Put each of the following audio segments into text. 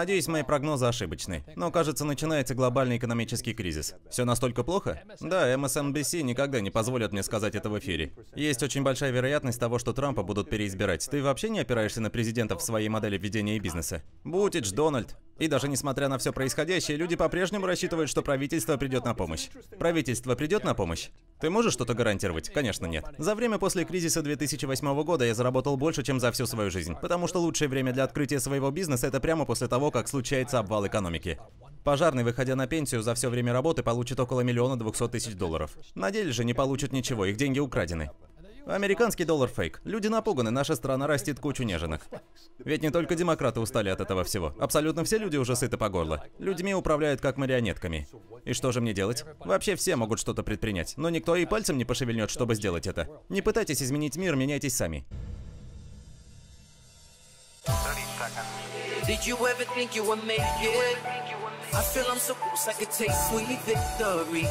Надеюсь, мои прогнозы ошибочны. Но, кажется, начинается глобальный экономический кризис. Все настолько плохо? Да, MSNBC эм никогда не позволят мне сказать это в эфире. Есть очень большая вероятность того, что Трампа будут переизбирать. Ты вообще не опираешься на президентов в своей модели ведения и бизнеса? Бутич, Дональд. И даже несмотря на все происходящее, люди по-прежнему рассчитывают, что правительство придет на помощь. Правительство придет на помощь? Ты можешь что-то гарантировать? Конечно, нет. За время после кризиса 2008 года я заработал больше, чем за всю свою жизнь, потому что лучшее время для открытия своего бизнеса – это прямо после того, как случается обвал экономики. Пожарный, выходя на пенсию, за все время работы получит около миллиона двухсот тысяч долларов. На деле же не получит ничего, их деньги украдены. Американский доллар фейк. Люди напуганы, наша страна растит кучу неженых. Ведь не только демократы устали от этого всего. Абсолютно все люди уже сыты по горло. Людьми управляют как марионетками. И что же мне делать? Вообще все могут что-то предпринять, но никто и пальцем не пошевельнет, чтобы сделать это. Не пытайтесь изменить мир, меняйтесь сами. Did you ever think you would make it? I feel I'm so close, I could taste sweet victory.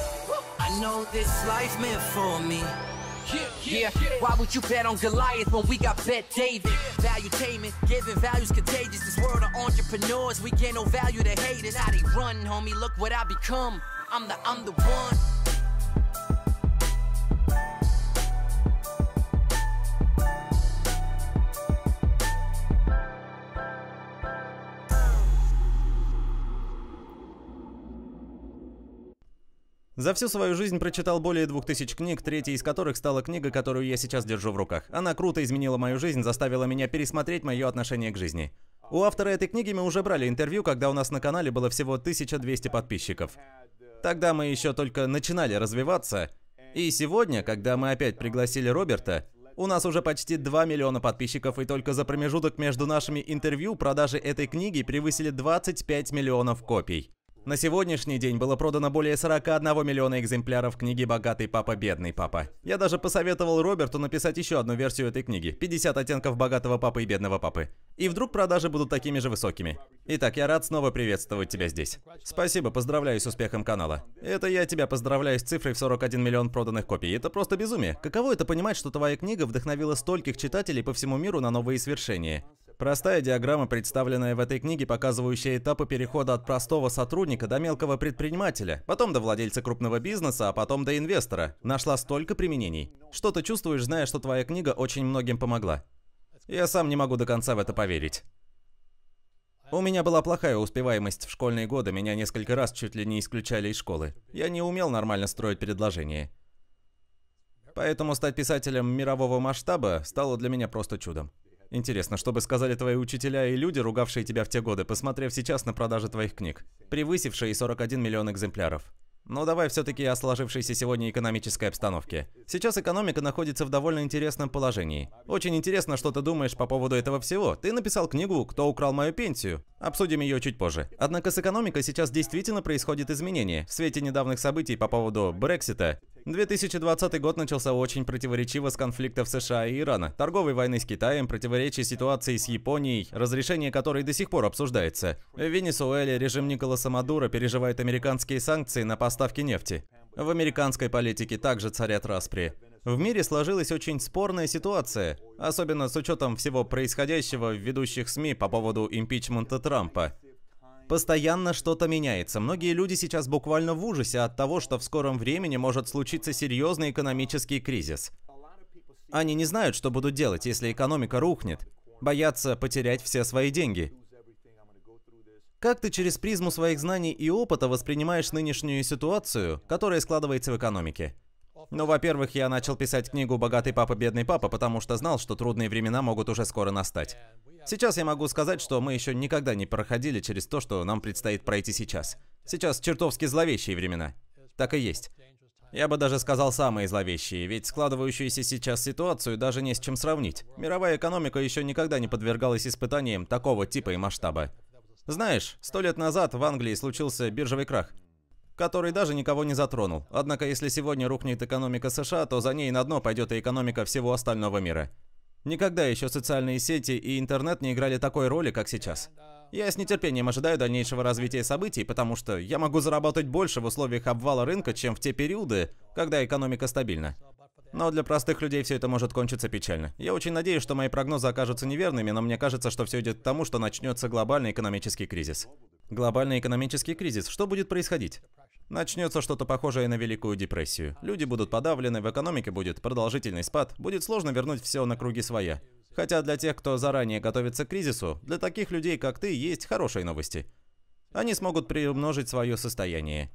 I know this life meant for me. Yeah, why would you bet on Goliath when we got Bet David? Value taming, giving values contagious. This world of entrepreneurs, we get no value to hate How they run, homie, look what I become. I'm the, I'm the one. За всю свою жизнь прочитал более двух тысяч книг, третья из которых стала книга, которую я сейчас держу в руках. Она круто изменила мою жизнь, заставила меня пересмотреть мое отношение к жизни. У автора этой книги мы уже брали интервью, когда у нас на канале было всего 1200 подписчиков. Тогда мы еще только начинали развиваться. И сегодня, когда мы опять пригласили Роберта, у нас уже почти 2 миллиона подписчиков, и только за промежуток между нашими интервью продажи этой книги превысили 25 миллионов копий. На сегодняшний день было продано более 41 миллиона экземпляров книги «Богатый папа, бедный папа». Я даже посоветовал Роберту написать еще одну версию этой книги «50 оттенков богатого папы и бедного папы». И вдруг продажи будут такими же высокими. Итак, я рад снова приветствовать тебя здесь. Спасибо, поздравляю с успехом канала. Это я тебя поздравляю с цифрой в 41 миллион проданных копий. Это просто безумие. Каково это понимать, что твоя книга вдохновила стольких читателей по всему миру на новые свершения? Простая диаграмма, представленная в этой книге, показывающая этапы перехода от простого сотрудника сотрудника до мелкого предпринимателя, потом до владельца крупного бизнеса, а потом до инвестора. Нашла столько применений. Что ты чувствуешь, зная, что твоя книга очень многим помогла? Я сам не могу до конца в это поверить. У меня была плохая успеваемость в школьные годы, меня несколько раз чуть ли не исключали из школы. Я не умел нормально строить предложения. Поэтому стать писателем мирового масштаба стало для меня просто чудом. Интересно, что бы сказали твои учителя и люди, ругавшие тебя в те годы, посмотрев сейчас на продажи твоих книг, превысившие 41 миллион экземпляров? Но ну, давай все-таки о сложившейся сегодня экономической обстановке. Сейчас экономика находится в довольно интересном положении. Очень интересно, что ты думаешь по поводу этого всего. Ты написал книгу «Кто украл мою пенсию?» Обсудим ее чуть позже. Однако с экономикой сейчас действительно происходит изменение. В свете недавних событий по поводу Брексита 2020 год начался очень противоречиво с конфликтов США и Ирана, торговой войны с Китаем, противоречий ситуации с Японией, разрешение которой до сих пор обсуждается. В Венесуэле режим Николаса Мадура переживает американские санкции на поставки нефти. В американской политике также царят распри. В мире сложилась очень спорная ситуация, особенно с учетом всего происходящего в ведущих СМИ по поводу импичмента Трампа. Постоянно что-то меняется. Многие люди сейчас буквально в ужасе от того, что в скором времени может случиться серьезный экономический кризис. Они не знают, что будут делать, если экономика рухнет. Боятся потерять все свои деньги. Как ты через призму своих знаний и опыта воспринимаешь нынешнюю ситуацию, которая складывается в экономике? Ну, во-первых, я начал писать книгу «Богатый папа, бедный папа», потому что знал, что трудные времена могут уже скоро настать. Сейчас я могу сказать, что мы еще никогда не проходили через то, что нам предстоит пройти сейчас. Сейчас чертовски зловещие времена. Так и есть. Я бы даже сказал самые зловещие, ведь складывающуюся сейчас ситуацию даже не с чем сравнить. Мировая экономика еще никогда не подвергалась испытаниям такого типа и масштаба. Знаешь, сто лет назад в Англии случился биржевый крах, который даже никого не затронул. Однако если сегодня рухнет экономика США, то за ней на дно пойдет и экономика всего остального мира. Никогда еще социальные сети и интернет не играли такой роли, как сейчас. Я с нетерпением ожидаю дальнейшего развития событий, потому что я могу заработать больше в условиях обвала рынка, чем в те периоды, когда экономика стабильна. Но для простых людей все это может кончиться печально. Я очень надеюсь, что мои прогнозы окажутся неверными, но мне кажется, что все идет к тому, что начнется глобальный экономический кризис. Глобальный экономический кризис. Что будет происходить? Начнется что-то похожее на Великую депрессию. Люди будут подавлены, в экономике будет продолжительный спад, будет сложно вернуть все на круги своя. Хотя для тех, кто заранее готовится к кризису, для таких людей, как ты, есть хорошие новости. Они смогут приумножить свое состояние.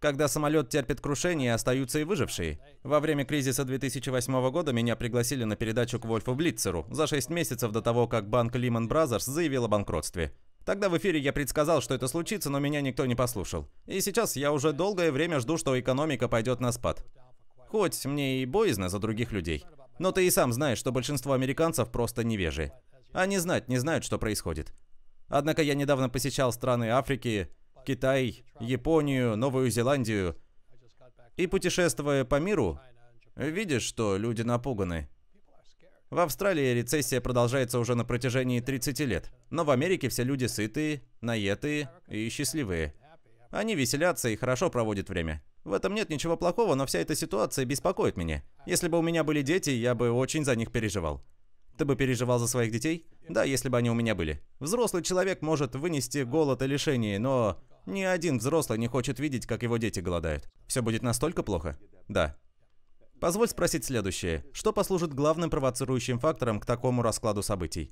Когда самолет терпит крушение, остаются и выжившие. Во время кризиса 2008 года меня пригласили на передачу к Вольфу Блицеру за 6 месяцев до того, как банк Lehman Brothers заявил о банкротстве. Тогда в эфире я предсказал, что это случится, но меня никто не послушал. И сейчас я уже долгое время жду, что экономика пойдет на спад. Хоть мне и боязно за других людей. Но ты и сам знаешь, что большинство американцев просто невежи. Они знать не знают, что происходит. Однако я недавно посещал страны Африки, Китай, Японию, Новую Зеландию. И путешествуя по миру, видишь, что люди напуганы. В Австралии рецессия продолжается уже на протяжении 30 лет, но в Америке все люди сытые, наетые и счастливые. Они веселятся и хорошо проводят время. В этом нет ничего плохого, но вся эта ситуация беспокоит меня. Если бы у меня были дети, я бы очень за них переживал. Ты бы переживал за своих детей? Да, если бы они у меня были. Взрослый человек может вынести голод и лишение, но ни один взрослый не хочет видеть, как его дети голодают. Все будет настолько плохо? Да. Позволь спросить следующее. Что послужит главным провоцирующим фактором к такому раскладу событий?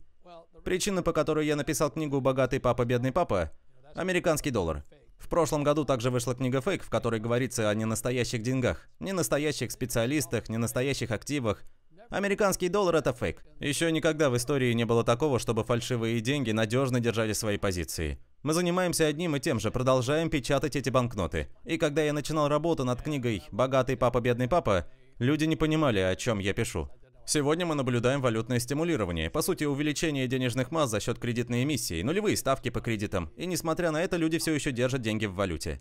Причина, по которой я написал книгу «Богатый папа, бедный папа» – американский доллар. В прошлом году также вышла книга «Фейк», в которой говорится о ненастоящих деньгах, ненастоящих специалистах, ненастоящих активах. Американский доллар – это фейк. Еще никогда в истории не было такого, чтобы фальшивые деньги надежно держали свои позиции. Мы занимаемся одним и тем же, продолжаем печатать эти банкноты. И когда я начинал работу над книгой «Богатый папа, бедный папа», Люди не понимали, о чем я пишу. Сегодня мы наблюдаем валютное стимулирование, по сути увеличение денежных масс за счет кредитной эмиссии, нулевые ставки по кредитам, и несмотря на это люди все еще держат деньги в валюте.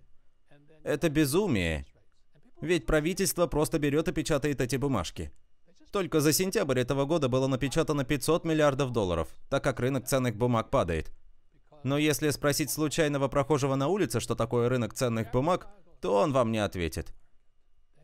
Это безумие. Ведь правительство просто берет и печатает эти бумажки. Только за сентябрь этого года было напечатано 500 миллиардов долларов, так как рынок ценных бумаг падает. Но если спросить случайного прохожего на улице, что такое рынок ценных бумаг, то он вам не ответит.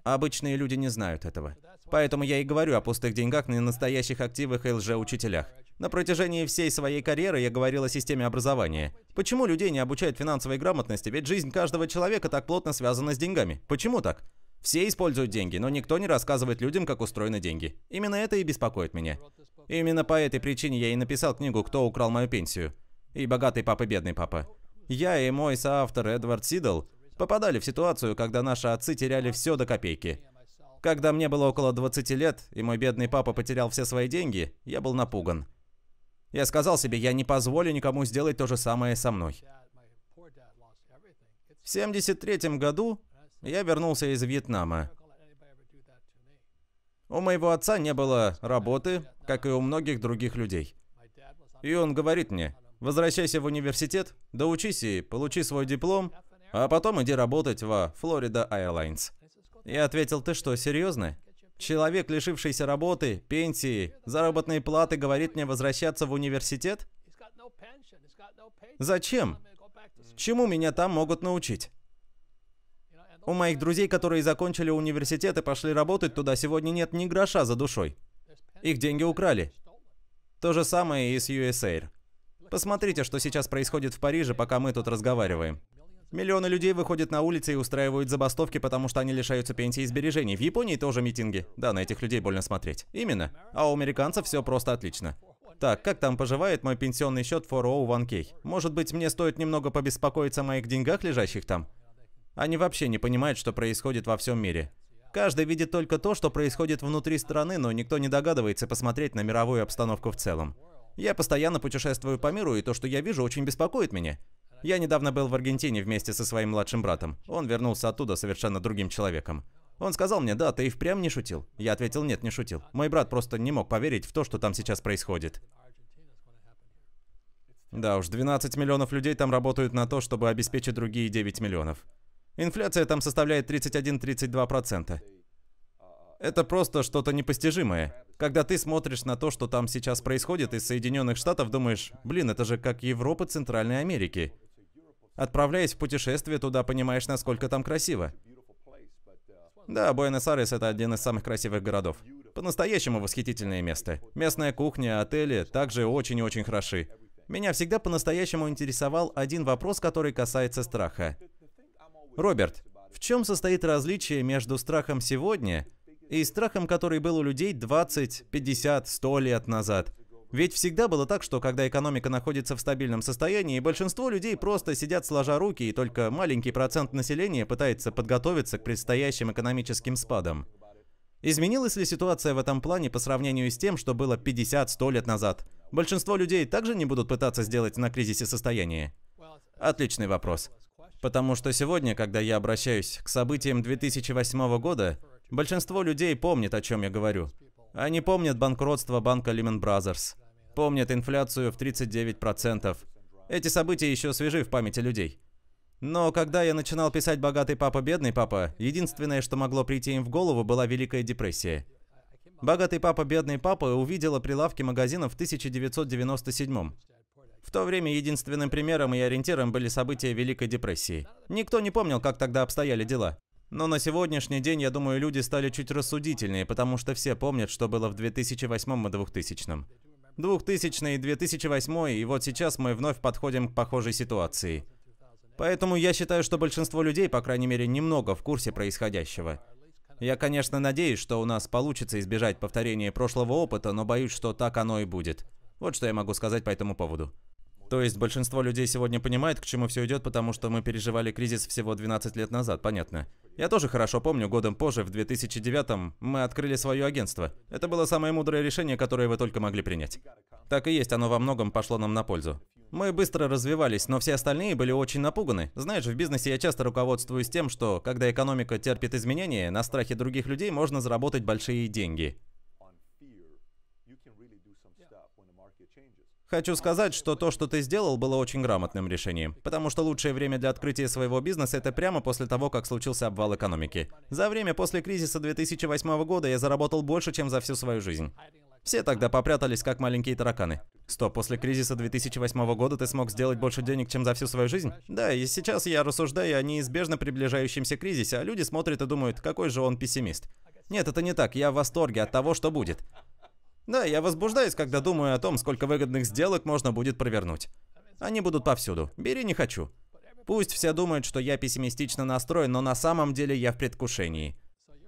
Обычные люди не знают этого. Поэтому я и говорю о пустых деньгах на настоящих активах и лжеучителях. На протяжении всей своей карьеры я говорил о системе образования. Почему людей не обучают финансовой грамотности? Ведь жизнь каждого человека так плотно связана с деньгами. Почему так? Все используют деньги, но никто не рассказывает людям, как устроены деньги. Именно это и беспокоит меня. Именно по этой причине я и написал книгу «Кто украл мою пенсию?» и «Богатый папа, бедный папа». Я и мой соавтор Эдвард Сидл Попадали в ситуацию, когда наши отцы теряли все до копейки. Когда мне было около 20 лет, и мой бедный папа потерял все свои деньги, я был напуган. Я сказал себе, я не позволю никому сделать то же самое со мной. В 73 году я вернулся из Вьетнама. У моего отца не было работы, как и у многих других людей. И он говорит мне, возвращайся в университет, доучись и получи свой диплом, а потом иди работать во Florida Airlines. Я ответил, ты что, серьезно? Человек, лишившийся работы, пенсии, заработной платы, говорит мне возвращаться в университет? Зачем? Чему меня там могут научить? У моих друзей, которые закончили университет и пошли работать туда, сегодня нет ни гроша за душой. Их деньги украли. То же самое и с USAIR. Посмотрите, что сейчас происходит в Париже, пока мы тут разговариваем. Миллионы людей выходят на улицы и устраивают забастовки, потому что они лишаются пенсии и сбережений. В Японии тоже митинги. Да, на этих людей больно смотреть. Именно. А у американцев все просто отлично. Так, как там поживает мой пенсионный счет 401k? Может быть, мне стоит немного побеспокоиться о моих деньгах, лежащих там? Они вообще не понимают, что происходит во всем мире. Каждый видит только то, что происходит внутри страны, но никто не догадывается посмотреть на мировую обстановку в целом. Я постоянно путешествую по миру, и то, что я вижу, очень беспокоит меня. Я недавно был в Аргентине вместе со своим младшим братом. Он вернулся оттуда совершенно другим человеком. Он сказал мне, да, ты и впрямь не шутил. Я ответил, нет, не шутил. Мой брат просто не мог поверить в то, что там сейчас происходит. Да уж, 12 миллионов людей там работают на то, чтобы обеспечить другие 9 миллионов. Инфляция там составляет 31-32%. Это просто что-то непостижимое. Когда ты смотришь на то, что там сейчас происходит из Соединенных Штатов, думаешь, блин, это же как Европа Центральной Америки. Отправляясь в путешествие туда, понимаешь, насколько там красиво. Да, Буэнос-Айрес — это один из самых красивых городов. По-настоящему восхитительное место. Местная кухня, отели также очень очень хороши. Меня всегда по-настоящему интересовал один вопрос, который касается страха. Роберт, в чем состоит различие между страхом сегодня и страхом, который был у людей 20, 50, 100 лет назад? Ведь всегда было так, что когда экономика находится в стабильном состоянии, большинство людей просто сидят сложа руки, и только маленький процент населения пытается подготовиться к предстоящим экономическим спадам. Изменилась ли ситуация в этом плане по сравнению с тем, что было 50-100 лет назад? Большинство людей также не будут пытаться сделать на кризисе состояние? Отличный вопрос. Потому что сегодня, когда я обращаюсь к событиям 2008 года, большинство людей помнит, о чем я говорю. Они помнят банкротство банка Lehman Brothers. Помнят инфляцию в 39%. Эти события еще свежи в памяти людей. Но когда я начинал писать «Богатый папа, бедный папа», единственное, что могло прийти им в голову, была Великая депрессия. «Богатый папа, бедный папа» увидела прилавки магазинов в 1997 -м. В то время единственным примером и ориентиром были события Великой депрессии. Никто не помнил, как тогда обстояли дела. Но на сегодняшний день, я думаю, люди стали чуть рассудительнее, потому что все помнят, что было в 2008 и 2000. 2000 и 2008, и вот сейчас мы вновь подходим к похожей ситуации. Поэтому я считаю, что большинство людей, по крайней мере, немного в курсе происходящего. Я, конечно, надеюсь, что у нас получится избежать повторения прошлого опыта, но боюсь, что так оно и будет. Вот что я могу сказать по этому поводу. То есть большинство людей сегодня понимает, к чему все идет, потому что мы переживали кризис всего 12 лет назад, понятно. Я тоже хорошо помню, годом позже, в 2009 мы открыли свое агентство. Это было самое мудрое решение, которое вы только могли принять. Так и есть, оно во многом пошло нам на пользу. Мы быстро развивались, но все остальные были очень напуганы. Знаешь, в бизнесе я часто руководствуюсь тем, что, когда экономика терпит изменения, на страхе других людей можно заработать большие деньги. Хочу сказать, что то, что ты сделал, было очень грамотным решением, потому что лучшее время для открытия своего бизнеса – это прямо после того, как случился обвал экономики. За время после кризиса 2008 года я заработал больше, чем за всю свою жизнь. Все тогда попрятались, как маленькие тараканы. Стоп, после кризиса 2008 года ты смог сделать больше денег, чем за всю свою жизнь? Да, и сейчас я рассуждаю о неизбежно приближающемся кризисе, а люди смотрят и думают, какой же он пессимист. Нет, это не так, я в восторге от того, что будет. Да, я возбуждаюсь, когда думаю о том, сколько выгодных сделок можно будет провернуть. Они будут повсюду. Бери не хочу. Пусть все думают, что я пессимистично настроен, но на самом деле я в предвкушении.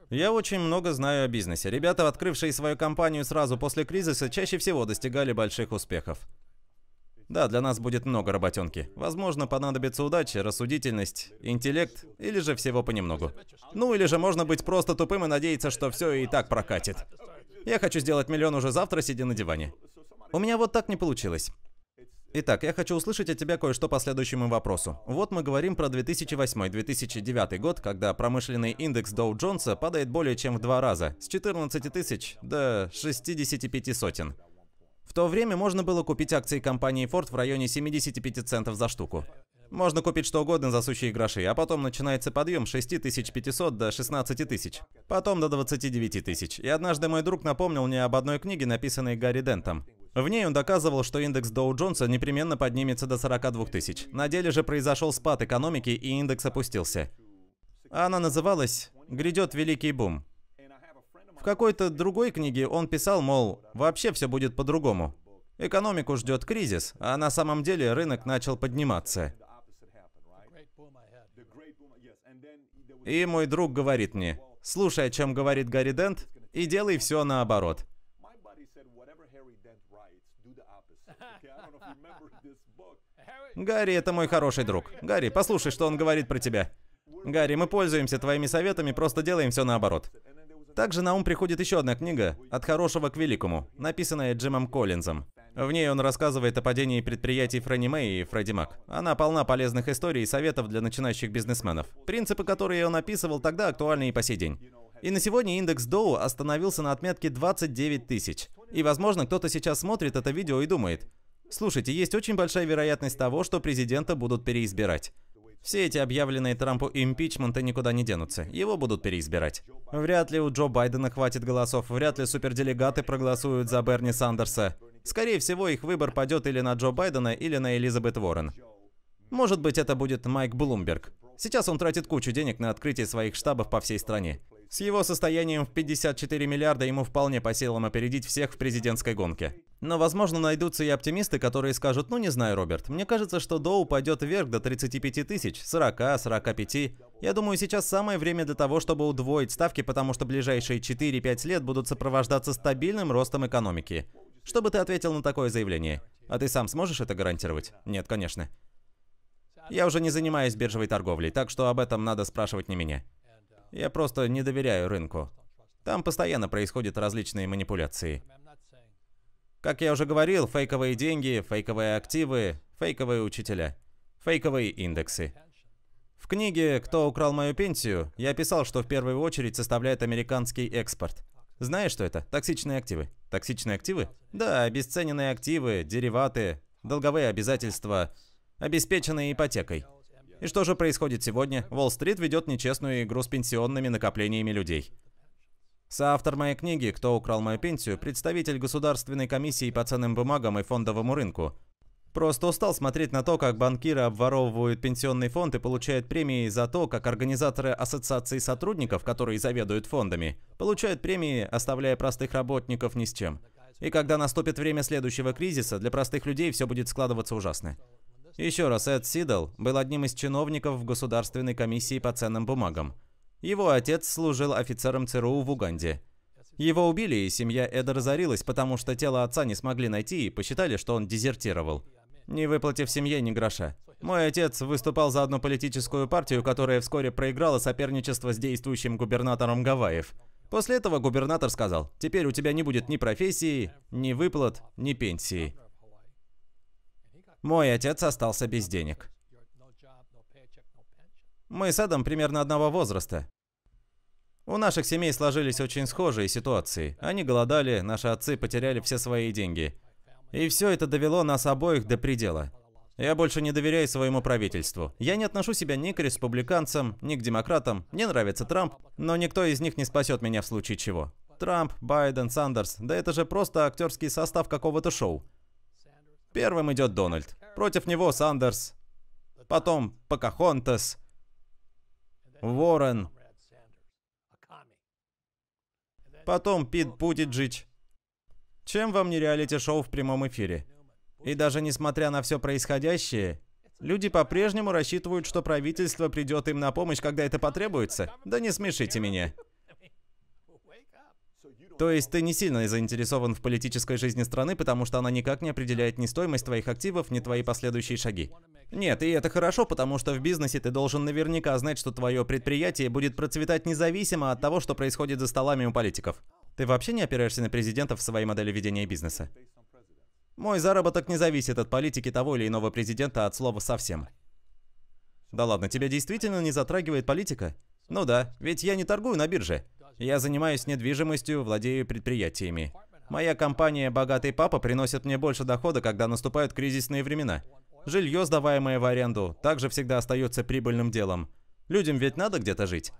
Я очень много знаю о бизнесе. Ребята, открывшие свою компанию сразу после кризиса, чаще всего достигали больших успехов. Да, для нас будет много работенки. Возможно, понадобится удача, рассудительность, интеллект или же всего понемногу. Ну или же можно быть просто тупым и надеяться, что все и так прокатит. Я хочу сделать миллион уже завтра, сидя на диване. У меня вот так не получилось. Итак, я хочу услышать от тебя кое-что по следующему вопросу. Вот мы говорим про 2008-2009 год, когда промышленный индекс Доу Джонса падает более чем в два раза, с 14 тысяч до 65 сотен. В то время можно было купить акции компании Ford в районе 75 центов за штуку. Можно купить что угодно за сущие гроши, а потом начинается подъем с 6500 до 16 тысяч, потом до 29 тысяч. И однажды мой друг напомнил мне об одной книге, написанной Гарри Дентом. В ней он доказывал, что индекс Доу Джонса непременно поднимется до 42 тысяч. На деле же произошел спад экономики и индекс опустился. Она называлась «Грядет великий бум». В какой-то другой книге он писал, мол, вообще все будет по-другому. Экономику ждет кризис, а на самом деле рынок начал подниматься. И мой друг говорит мне, слушай, о чем говорит Гарри Дент, и делай все наоборот. Гарри, это мой хороший друг. Гарри, послушай, что он говорит про тебя. Гарри, мы пользуемся твоими советами, просто делаем все наоборот. Также на ум приходит еще одна книга «От хорошего к великому», написанная Джимом Коллинзом. В ней он рассказывает о падении предприятий Фрэнни Мэй и Фредди Мак. Она полна полезных историй и советов для начинающих бизнесменов. Принципы, которые он описывал тогда, актуальны и по сей день. И на сегодня индекс Доу остановился на отметке 29 тысяч. И, возможно, кто-то сейчас смотрит это видео и думает, «Слушайте, есть очень большая вероятность того, что президента будут переизбирать». Все эти объявленные Трампу импичменты никуда не денутся. Его будут переизбирать. Вряд ли у Джо Байдена хватит голосов, вряд ли суперделегаты проголосуют за Берни Сандерса. Скорее всего, их выбор падет или на Джо Байдена, или на Элизабет Уоррен. Может быть, это будет Майк Блумберг. Сейчас он тратит кучу денег на открытие своих штабов по всей стране. С его состоянием в 54 миллиарда ему вполне по силам опередить всех в президентской гонке. Но, возможно, найдутся и оптимисты, которые скажут, ну не знаю, Роберт, мне кажется, что Доу пойдет вверх до 35 тысяч, 40, 45. Я думаю, сейчас самое время для того, чтобы удвоить ставки, потому что ближайшие 4-5 лет будут сопровождаться стабильным ростом экономики. Что бы ты ответил на такое заявление? А ты сам сможешь это гарантировать? Нет, конечно. Я уже не занимаюсь биржевой торговлей, так что об этом надо спрашивать не меня. Я просто не доверяю рынку. Там постоянно происходят различные манипуляции. Как я уже говорил, фейковые деньги, фейковые активы, фейковые учителя, фейковые индексы. В книге «Кто украл мою пенсию» я писал, что в первую очередь составляет американский экспорт. Знаешь, что это? Токсичные активы. Токсичные активы? Да, обесцененные активы, дериваты, долговые обязательства, обеспеченные ипотекой. И что же происходит сегодня? Уолл-стрит ведет нечестную игру с пенсионными накоплениями людей. Соавтор моей книги «Кто украл мою пенсию» – представитель Государственной комиссии по ценным бумагам и фондовому рынку – Просто устал смотреть на то, как банкиры обворовывают пенсионный фонд и получают премии за то, как организаторы ассоциации сотрудников, которые заведуют фондами, получают премии, оставляя простых работников ни с чем. И когда наступит время следующего кризиса, для простых людей все будет складываться ужасно. Еще раз, Эд Сидл был одним из чиновников в Государственной комиссии по ценным бумагам. Его отец служил офицером ЦРУ в Уганде. Его убили, и семья Эда разорилась, потому что тело отца не смогли найти и посчитали, что он дезертировал не выплатив семье ни гроша. Мой отец выступал за одну политическую партию, которая вскоре проиграла соперничество с действующим губернатором Гавайев. После этого губернатор сказал, теперь у тебя не будет ни профессии, ни выплат, ни пенсии. Мой отец остался без денег. Мы с Эдом примерно одного возраста. У наших семей сложились очень схожие ситуации. Они голодали, наши отцы потеряли все свои деньги. И все это довело нас обоих до предела. Я больше не доверяю своему правительству. Я не отношу себя ни к республиканцам, ни к демократам. Мне нравится Трамп, но никто из них не спасет меня в случае чего. Трамп, Байден, Сандерс, да это же просто актерский состав какого-то шоу. Первым идет Дональд. Против него Сандерс. Потом Покахонтас. Уоррен. Потом Пит Бутиджич. Чем вам не реалити-шоу в прямом эфире? И даже несмотря на все происходящее, люди по-прежнему рассчитывают, что правительство придет им на помощь, когда это потребуется. Да не смешите меня. То есть ты не сильно заинтересован в политической жизни страны, потому что она никак не определяет ни стоимость твоих активов, ни твои последующие шаги. Нет, и это хорошо, потому что в бизнесе ты должен наверняка знать, что твое предприятие будет процветать независимо от того, что происходит за столами у политиков. Ты вообще не опираешься на президента в своей модели ведения бизнеса? Мой заработок не зависит от политики того или иного президента а от слова совсем. Да ладно, тебя действительно не затрагивает политика? Ну да, ведь я не торгую на бирже. Я занимаюсь недвижимостью, владею предприятиями. Моя компания «Богатый папа» приносит мне больше дохода, когда наступают кризисные времена. Жилье, сдаваемое в аренду, также всегда остается прибыльным делом. Людям ведь надо где-то жить.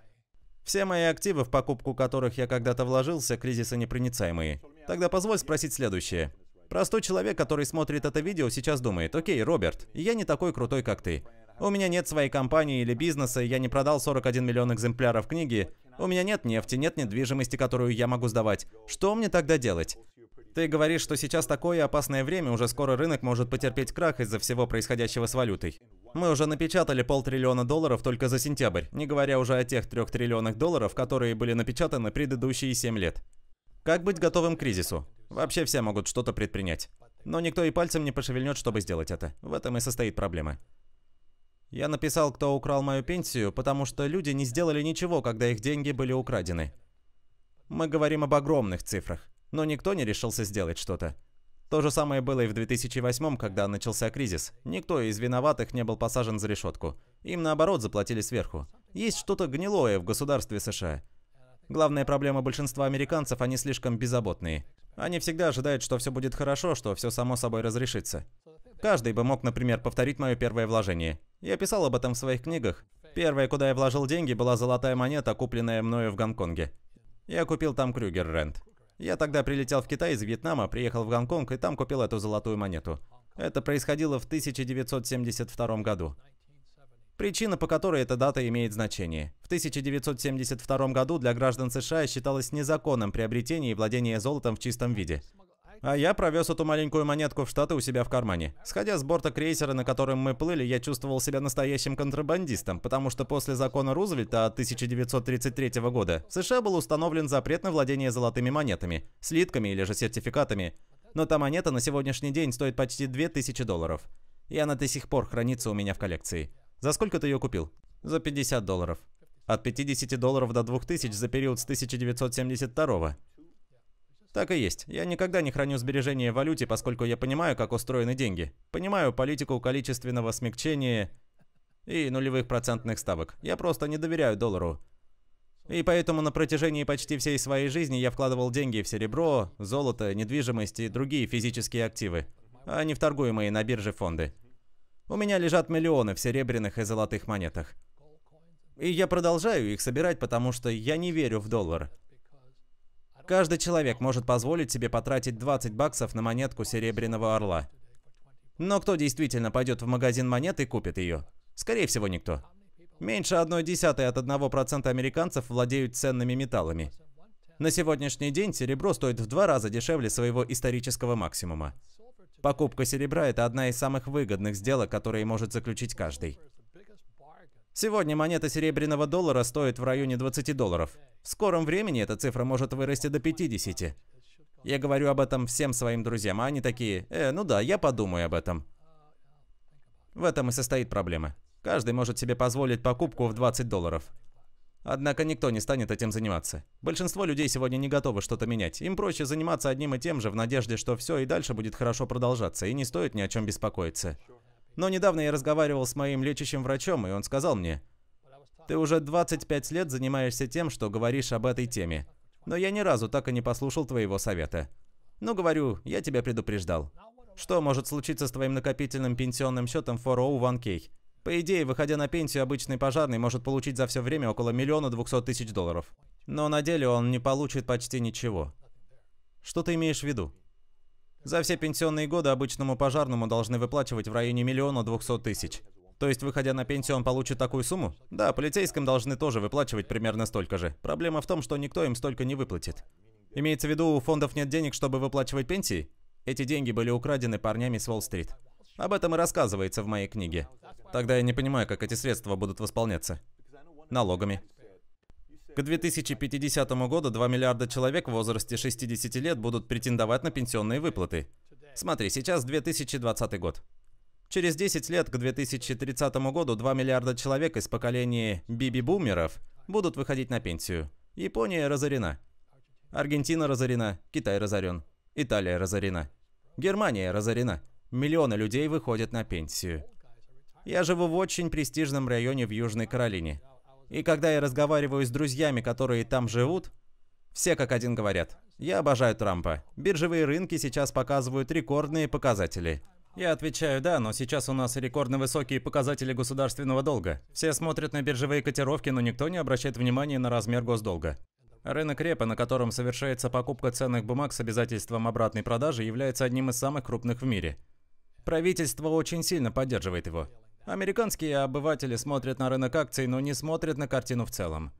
Все мои активы, в покупку которых я когда-то вложился, кризисонепроницаемые. Тогда позволь спросить следующее. Простой человек, который смотрит это видео, сейчас думает, «Окей, Роберт, я не такой крутой, как ты. У меня нет своей компании или бизнеса, я не продал 41 миллион экземпляров книги, у меня нет нефти, нет недвижимости, которую я могу сдавать. Что мне тогда делать? Ты говоришь, что сейчас такое опасное время, уже скоро рынок может потерпеть крах из-за всего происходящего с валютой. Мы уже напечатали полтриллиона долларов только за сентябрь, не говоря уже о тех трех триллионах долларов, которые были напечатаны предыдущие семь лет. Как быть готовым к кризису? Вообще все могут что-то предпринять. Но никто и пальцем не пошевельнет, чтобы сделать это. В этом и состоит проблема. Я написал, кто украл мою пенсию, потому что люди не сделали ничего, когда их деньги были украдены. Мы говорим об огромных цифрах но никто не решился сделать что-то. То же самое было и в 2008, когда начался кризис. Никто из виноватых не был посажен за решетку. Им наоборот заплатили сверху. Есть что-то гнилое в государстве США. Главная проблема большинства американцев – они слишком беззаботные. Они всегда ожидают, что все будет хорошо, что все само собой разрешится. Каждый бы мог, например, повторить мое первое вложение. Я писал об этом в своих книгах. Первое, куда я вложил деньги, была золотая монета, купленная мною в Гонконге. Я купил там Крюгер Рент. Я тогда прилетел в Китай из Вьетнама, приехал в Гонконг и там купил эту золотую монету. Это происходило в 1972 году. Причина, по которой эта дата имеет значение. В 1972 году для граждан США считалось незаконным приобретение и владение золотом в чистом виде – а я провез эту маленькую монетку в Штаты у себя в кармане. Сходя с борта крейсера, на котором мы плыли, я чувствовал себя настоящим контрабандистом, потому что после закона Рузвельта 1933 года в США был установлен запрет на владение золотыми монетами, слитками или же сертификатами. Но та монета на сегодняшний день стоит почти 2000 долларов. И она до сих пор хранится у меня в коллекции. За сколько ты ее купил? За 50 долларов. От 50 долларов до 2000 за период с 1972 так и есть. Я никогда не храню сбережения в валюте, поскольку я понимаю, как устроены деньги. Понимаю политику количественного смягчения и нулевых процентных ставок. Я просто не доверяю доллару. И поэтому на протяжении почти всей своей жизни я вкладывал деньги в серебро, золото, недвижимость и другие физические активы, а не в торгуемые на бирже фонды. У меня лежат миллионы в серебряных и золотых монетах. И я продолжаю их собирать, потому что я не верю в доллар. Каждый человек может позволить себе потратить 20 баксов на монетку Серебряного Орла. Но кто действительно пойдет в магазин монет и купит ее? Скорее всего, никто. Меньше 1 десятой от 1% американцев владеют ценными металлами. На сегодняшний день серебро стоит в два раза дешевле своего исторического максимума. Покупка серебра – это одна из самых выгодных сделок, которые может заключить каждый. Сегодня монета серебряного доллара стоит в районе 20 долларов. В скором времени эта цифра может вырасти до 50. Я говорю об этом всем своим друзьям, а они такие, э, ну да, я подумаю об этом. В этом и состоит проблема. Каждый может себе позволить покупку в 20 долларов. Однако никто не станет этим заниматься. Большинство людей сегодня не готовы что-то менять. Им проще заниматься одним и тем же в надежде, что все и дальше будет хорошо продолжаться, и не стоит ни о чем беспокоиться. Но недавно я разговаривал с моим лечащим врачом, и он сказал мне, «Ты уже 25 лет занимаешься тем, что говоришь об этой теме, но я ни разу так и не послушал твоего совета. Ну, говорю, я тебя предупреждал. Что может случиться с твоим накопительным пенсионным счетом 401k? По идее, выходя на пенсию, обычный пожарный может получить за все время около миллиона двухсот тысяч долларов. Но на деле он не получит почти ничего. Что ты имеешь в виду? За все пенсионные годы обычному пожарному должны выплачивать в районе миллиона двухсот тысяч. То есть, выходя на пенсию, он получит такую сумму? Да, полицейским должны тоже выплачивать примерно столько же. Проблема в том, что никто им столько не выплатит. Имеется в виду, у фондов нет денег, чтобы выплачивать пенсии? Эти деньги были украдены парнями с Уолл-стрит. Об этом и рассказывается в моей книге. Тогда я не понимаю, как эти средства будут восполняться. Налогами. К 2050 году 2 миллиарда человек в возрасте 60 лет будут претендовать на пенсионные выплаты. Смотри, сейчас 2020 год. Через 10 лет к 2030 году 2 миллиарда человек из поколения биби-бумеров будут выходить на пенсию. Япония разорена. Аргентина разорена, Китай разорен, Италия разорена, Германия разорена. Миллионы людей выходят на пенсию. Я живу в очень престижном районе в Южной Каролине. И когда я разговариваю с друзьями, которые там живут, все как один говорят. Я обожаю Трампа. Биржевые рынки сейчас показывают рекордные показатели. Я отвечаю, да, но сейчас у нас рекордно высокие показатели государственного долга. Все смотрят на биржевые котировки, но никто не обращает внимания на размер госдолга. Рынок репа, на котором совершается покупка ценных бумаг с обязательством обратной продажи, является одним из самых крупных в мире. Правительство очень сильно поддерживает его. Американские обыватели смотрят на рынок акций, но не смотрят на картину в целом.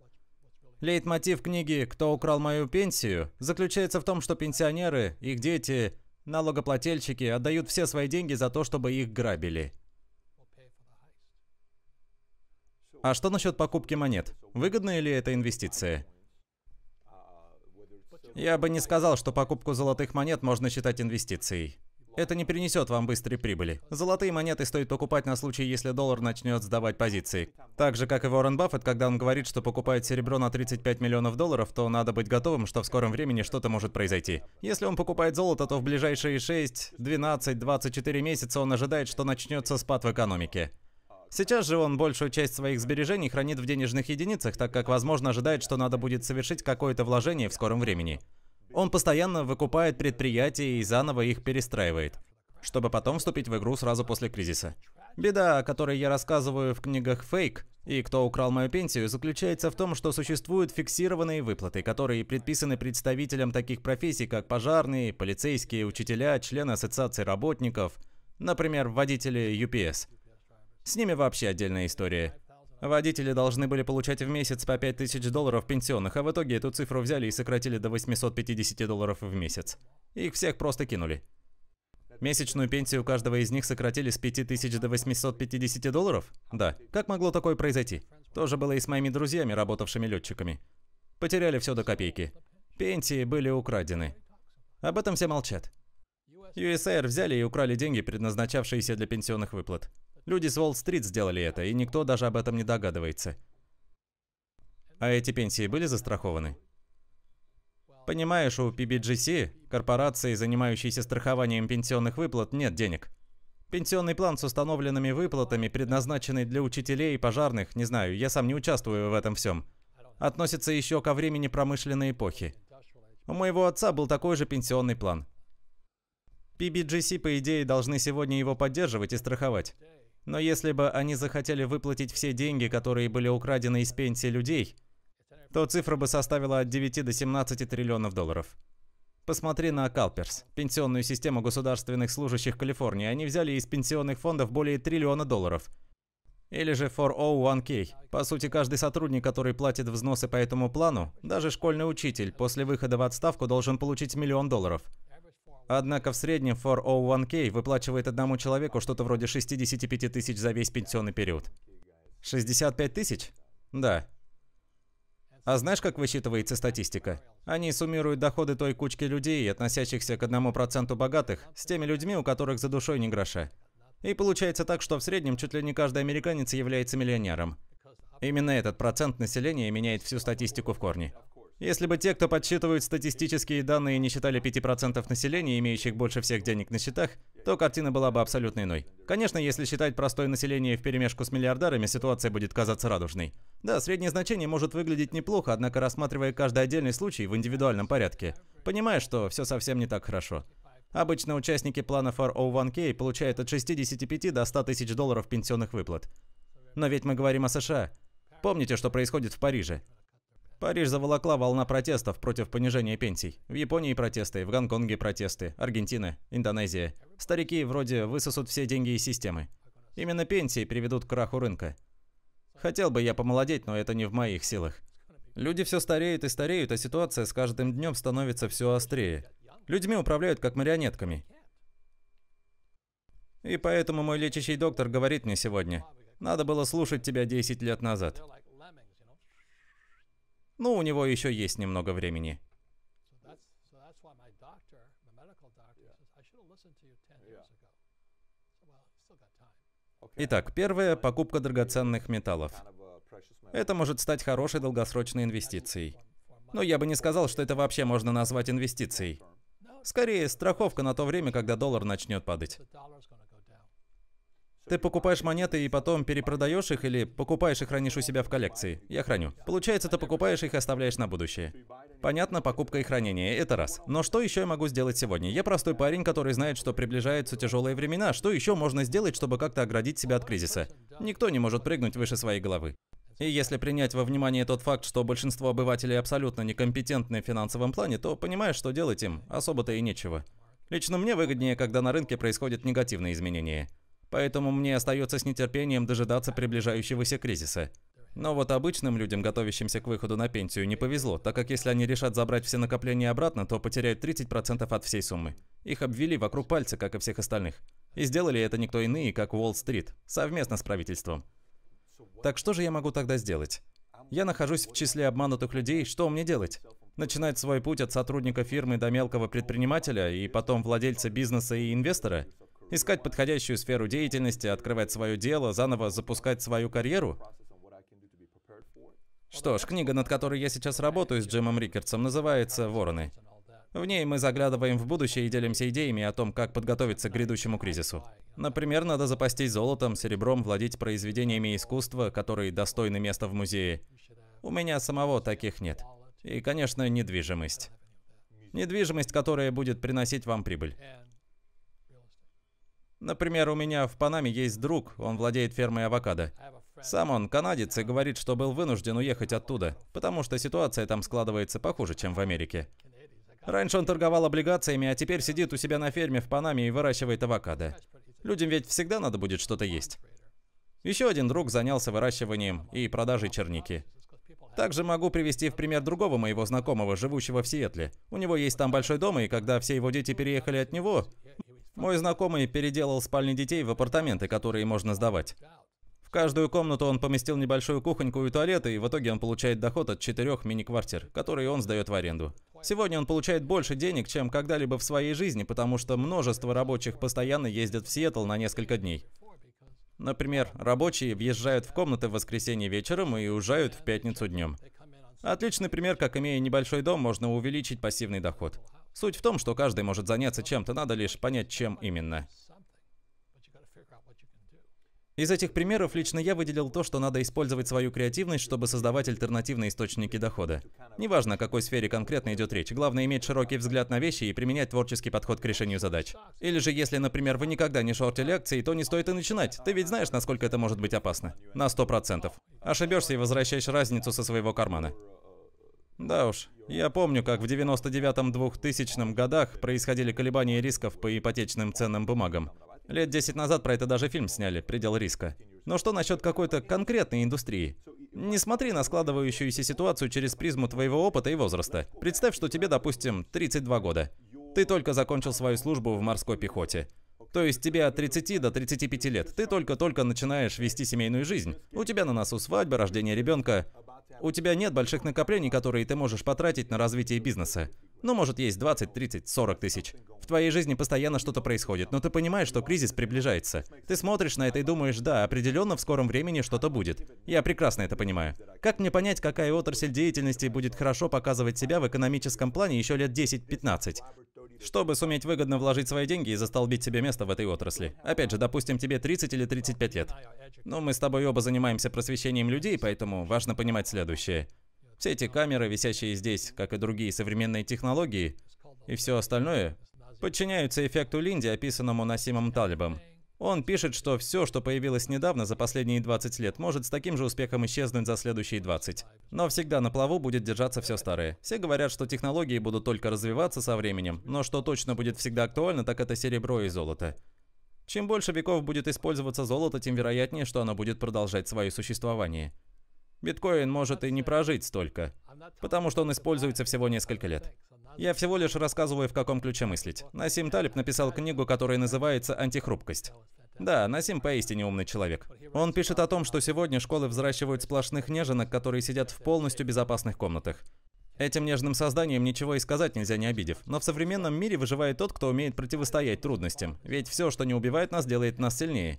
Лейтмотив книги «Кто украл мою пенсию» заключается в том, что пенсионеры, их дети, налогоплательщики отдают все свои деньги за то, чтобы их грабили. А что насчет покупки монет? Выгодная ли эта инвестиция? Я бы не сказал, что покупку золотых монет можно считать инвестицией. Это не принесет вам быстрой прибыли. Золотые монеты стоит покупать на случай, если доллар начнет сдавать позиции. Так же, как и Уоррен Баффет, когда он говорит, что покупает серебро на 35 миллионов долларов, то надо быть готовым, что в скором времени что-то может произойти. Если он покупает золото, то в ближайшие 6, 12, 24 месяца он ожидает, что начнется спад в экономике. Сейчас же он большую часть своих сбережений хранит в денежных единицах, так как, возможно, ожидает, что надо будет совершить какое-то вложение в скором времени. Он постоянно выкупает предприятия и заново их перестраивает, чтобы потом вступить в игру сразу после кризиса. Беда, о которой я рассказываю в книгах «Фейк» и «Кто украл мою пенсию», заключается в том, что существуют фиксированные выплаты, которые предписаны представителям таких профессий, как пожарные, полицейские, учителя, члены ассоциации работников, например, водители UPS. С ними вообще отдельная история. Водители должны были получать в месяц по 5000 долларов пенсионных, а в итоге эту цифру взяли и сократили до 850 долларов в месяц. Их всех просто кинули. Месячную пенсию каждого из них сократили с 5000 до 850 долларов? Да. Как могло такое произойти? Тоже было и с моими друзьями, работавшими летчиками. Потеряли все до копейки. Пенсии были украдены. Об этом все молчат. U.S.A.R. взяли и украли деньги, предназначавшиеся для пенсионных выплат. Люди с Уолл-стрит сделали это, и никто даже об этом не догадывается. А эти пенсии были застрахованы? Понимаешь, у PBGC, корпорации, занимающейся страхованием пенсионных выплат, нет денег. Пенсионный план с установленными выплатами, предназначенный для учителей и пожарных, не знаю, я сам не участвую в этом всем, относится еще ко времени промышленной эпохи. У моего отца был такой же пенсионный план. PBGC, по идее, должны сегодня его поддерживать и страховать. Но если бы они захотели выплатить все деньги, которые были украдены из пенсии людей, то цифра бы составила от 9 до 17 триллионов долларов. Посмотри на Калперс, пенсионную систему государственных служащих Калифорнии. Они взяли из пенсионных фондов более триллиона долларов. Или же 401k. По сути, каждый сотрудник, который платит взносы по этому плану, даже школьный учитель, после выхода в отставку должен получить миллион долларов – Однако в среднем 401k выплачивает одному человеку что-то вроде 65 тысяч за весь пенсионный период. 65 тысяч? Да. А знаешь, как высчитывается статистика? Они суммируют доходы той кучки людей, относящихся к одному проценту богатых, с теми людьми, у которых за душой не гроша. И получается так, что в среднем чуть ли не каждый американец является миллионером. Именно этот процент населения меняет всю статистику в корне. Если бы те, кто подсчитывают статистические данные, не считали 5% населения, имеющих больше всех денег на счетах, то картина была бы абсолютно иной. Конечно, если считать простое население в перемешку с миллиардерами, ситуация будет казаться радужной. Да, среднее значение может выглядеть неплохо, однако рассматривая каждый отдельный случай в индивидуальном порядке, понимаешь, что все совсем не так хорошо. Обычно участники планов R01K получают от 65 до 100 тысяч долларов пенсионных выплат. Но ведь мы говорим о США. Помните, что происходит в Париже. Париж заволокла волна протестов против понижения пенсий. В Японии протесты, в Гонконге протесты, Аргентина, Индонезия. Старики вроде высосут все деньги из системы. Именно пенсии приведут к краху рынка. Хотел бы я помолодеть, но это не в моих силах. Люди все стареют и стареют, а ситуация с каждым днем становится все острее. Людьми управляют как марионетками. И поэтому мой лечащий доктор говорит мне сегодня, надо было слушать тебя 10 лет назад. Но у него еще есть немного времени. Итак, первое – покупка драгоценных металлов. Это может стать хорошей долгосрочной инвестицией. Но я бы не сказал, что это вообще можно назвать инвестицией. Скорее, страховка на то время, когда доллар начнет падать. Ты покупаешь монеты и потом перепродаешь их или покупаешь и хранишь у себя в коллекции? Я храню. Получается, ты покупаешь их и оставляешь на будущее. Понятно, покупка и хранение, это раз. Но что еще я могу сделать сегодня? Я простой парень, который знает, что приближаются тяжелые времена. Что еще можно сделать, чтобы как-то оградить себя от кризиса? Никто не может прыгнуть выше своей головы. И если принять во внимание тот факт, что большинство обывателей абсолютно некомпетентны в финансовом плане, то понимаешь, что делать им особо-то и нечего. Лично мне выгоднее, когда на рынке происходят негативные изменения. Поэтому мне остается с нетерпением дожидаться приближающегося кризиса. Но вот обычным людям, готовящимся к выходу на пенсию, не повезло, так как если они решат забрать все накопления обратно, то потеряют 30% от всей суммы. Их обвели вокруг пальца, как и всех остальных. И сделали это никто иные, как Уолл-стрит, совместно с правительством. Так что же я могу тогда сделать? Я нахожусь в числе обманутых людей, что мне делать? Начинать свой путь от сотрудника фирмы до мелкого предпринимателя и потом владельца бизнеса и инвестора – искать подходящую сферу деятельности, открывать свое дело, заново запускать свою карьеру? Что ж, книга, над которой я сейчас работаю с Джимом Рикерсом, называется «Вороны». В ней мы заглядываем в будущее и делимся идеями о том, как подготовиться к грядущему кризису. Например, надо запастись золотом, серебром, владеть произведениями искусства, которые достойны места в музее. У меня самого таких нет. И, конечно, недвижимость. Недвижимость, которая будет приносить вам прибыль. Например, у меня в Панаме есть друг, он владеет фермой авокадо. Сам он канадец и говорит, что был вынужден уехать оттуда, потому что ситуация там складывается похуже, чем в Америке. Раньше он торговал облигациями, а теперь сидит у себя на ферме в Панаме и выращивает авокадо. Людям ведь всегда надо будет что-то есть. Еще один друг занялся выращиванием и продажей черники. Также могу привести в пример другого моего знакомого, живущего в Сиэтле. У него есть там большой дом, и когда все его дети переехали от него, мой знакомый переделал спальни детей в апартаменты, которые можно сдавать. В каждую комнату он поместил небольшую кухоньку и туалет, и в итоге он получает доход от четырех мини-квартир, которые он сдает в аренду. Сегодня он получает больше денег, чем когда-либо в своей жизни, потому что множество рабочих постоянно ездят в Сиэтл на несколько дней. Например, рабочие въезжают в комнаты в воскресенье вечером и уезжают в пятницу днем. Отличный пример, как имея небольшой дом, можно увеличить пассивный доход. Суть в том, что каждый может заняться чем-то, надо лишь понять, чем именно. Из этих примеров лично я выделил то, что надо использовать свою креативность, чтобы создавать альтернативные источники дохода. Неважно, о какой сфере конкретно идет речь, главное иметь широкий взгляд на вещи и применять творческий подход к решению задач. Или же, если, например, вы никогда не шортили акции, то не стоит и начинать. Ты ведь знаешь, насколько это может быть опасно. На 100%. Ошибешься и возвращаешь разницу со своего кармана. Да уж, я помню, как в 99-2000 годах происходили колебания рисков по ипотечным ценным бумагам. Лет 10 назад про это даже фильм сняли «Предел риска». Но что насчет какой-то конкретной индустрии? Не смотри на складывающуюся ситуацию через призму твоего опыта и возраста. Представь, что тебе, допустим, 32 года. Ты только закончил свою службу в морской пехоте. То есть тебе от 30 до 35 лет. Ты только-только начинаешь вести семейную жизнь. У тебя на носу свадьба, рождение ребенка. У тебя нет больших накоплений, которые ты можешь потратить на развитие бизнеса. Ну, может, есть 20, 30, 40 тысяч. В твоей жизни постоянно что-то происходит, но ты понимаешь, что кризис приближается. Ты смотришь на это и думаешь, да, определенно в скором времени что-то будет. Я прекрасно это понимаю. Как мне понять, какая отрасль деятельности будет хорошо показывать себя в экономическом плане еще лет 10-15? чтобы суметь выгодно вложить свои деньги и застолбить себе место в этой отрасли. Опять же, допустим, тебе 30 или 35 лет. Но мы с тобой оба занимаемся просвещением людей, поэтому важно понимать следующее. Все эти камеры, висящие здесь, как и другие современные технологии, и все остальное, подчиняются эффекту Линди, описанному Насимом Талибом. Он пишет, что все, что появилось недавно за последние 20 лет, может с таким же успехом исчезнуть за следующие 20. Но всегда на плаву будет держаться все старое. Все говорят, что технологии будут только развиваться со временем, но что точно будет всегда актуально, так это серебро и золото. Чем больше веков будет использоваться золото, тем вероятнее, что оно будет продолжать свое существование. Биткоин может и не прожить столько, потому что он используется всего несколько лет. Я всего лишь рассказываю, в каком ключе мыслить. Насим Талиб написал книгу, которая называется «Антихрупкость». Да, Насим поистине умный человек. Он пишет о том, что сегодня школы взращивают сплошных неженок, которые сидят в полностью безопасных комнатах. Этим нежным созданием ничего и сказать нельзя, не обидев. Но в современном мире выживает тот, кто умеет противостоять трудностям. Ведь все, что не убивает нас, делает нас сильнее.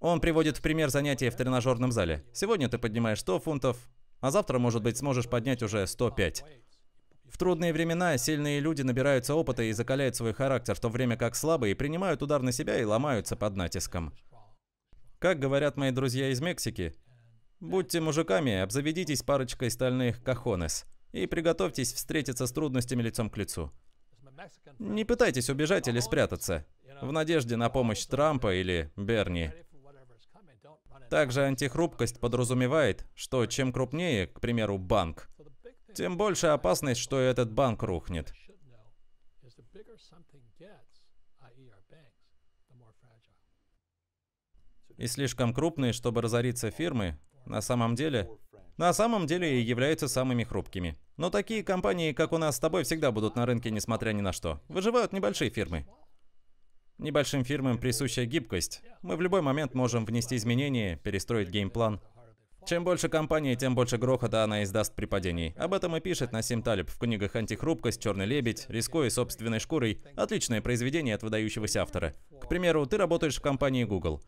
Он приводит в пример занятия в тренажерном зале. Сегодня ты поднимаешь 100 фунтов, а завтра, может быть, сможешь поднять уже 105. В трудные времена сильные люди набираются опыта и закаляют свой характер, в то время как слабые принимают удар на себя и ломаются под натиском. Как говорят мои друзья из Мексики, будьте мужиками, обзаведитесь парочкой стальных кахонес и приготовьтесь встретиться с трудностями лицом к лицу. Не пытайтесь убежать или спрятаться в надежде на помощь Трампа или Берни. Также антихрупкость подразумевает, что чем крупнее, к примеру, банк, тем больше опасность, что этот банк рухнет. И слишком крупные, чтобы разориться фирмы, на самом деле, на самом деле и являются самыми хрупкими. Но такие компании, как у нас с тобой, всегда будут на рынке, несмотря ни на что. Выживают небольшие фирмы. Небольшим фирмам присущая гибкость. Мы в любой момент можем внести изменения, перестроить геймплан. Чем больше компании, тем больше грохота она издаст при падении. Об этом и пишет Насим Талиб в книгах «Антихрупкость», «Черный лебедь», «Рискуя собственной шкурой» – отличное произведение от выдающегося автора. К примеру, ты работаешь в компании Google.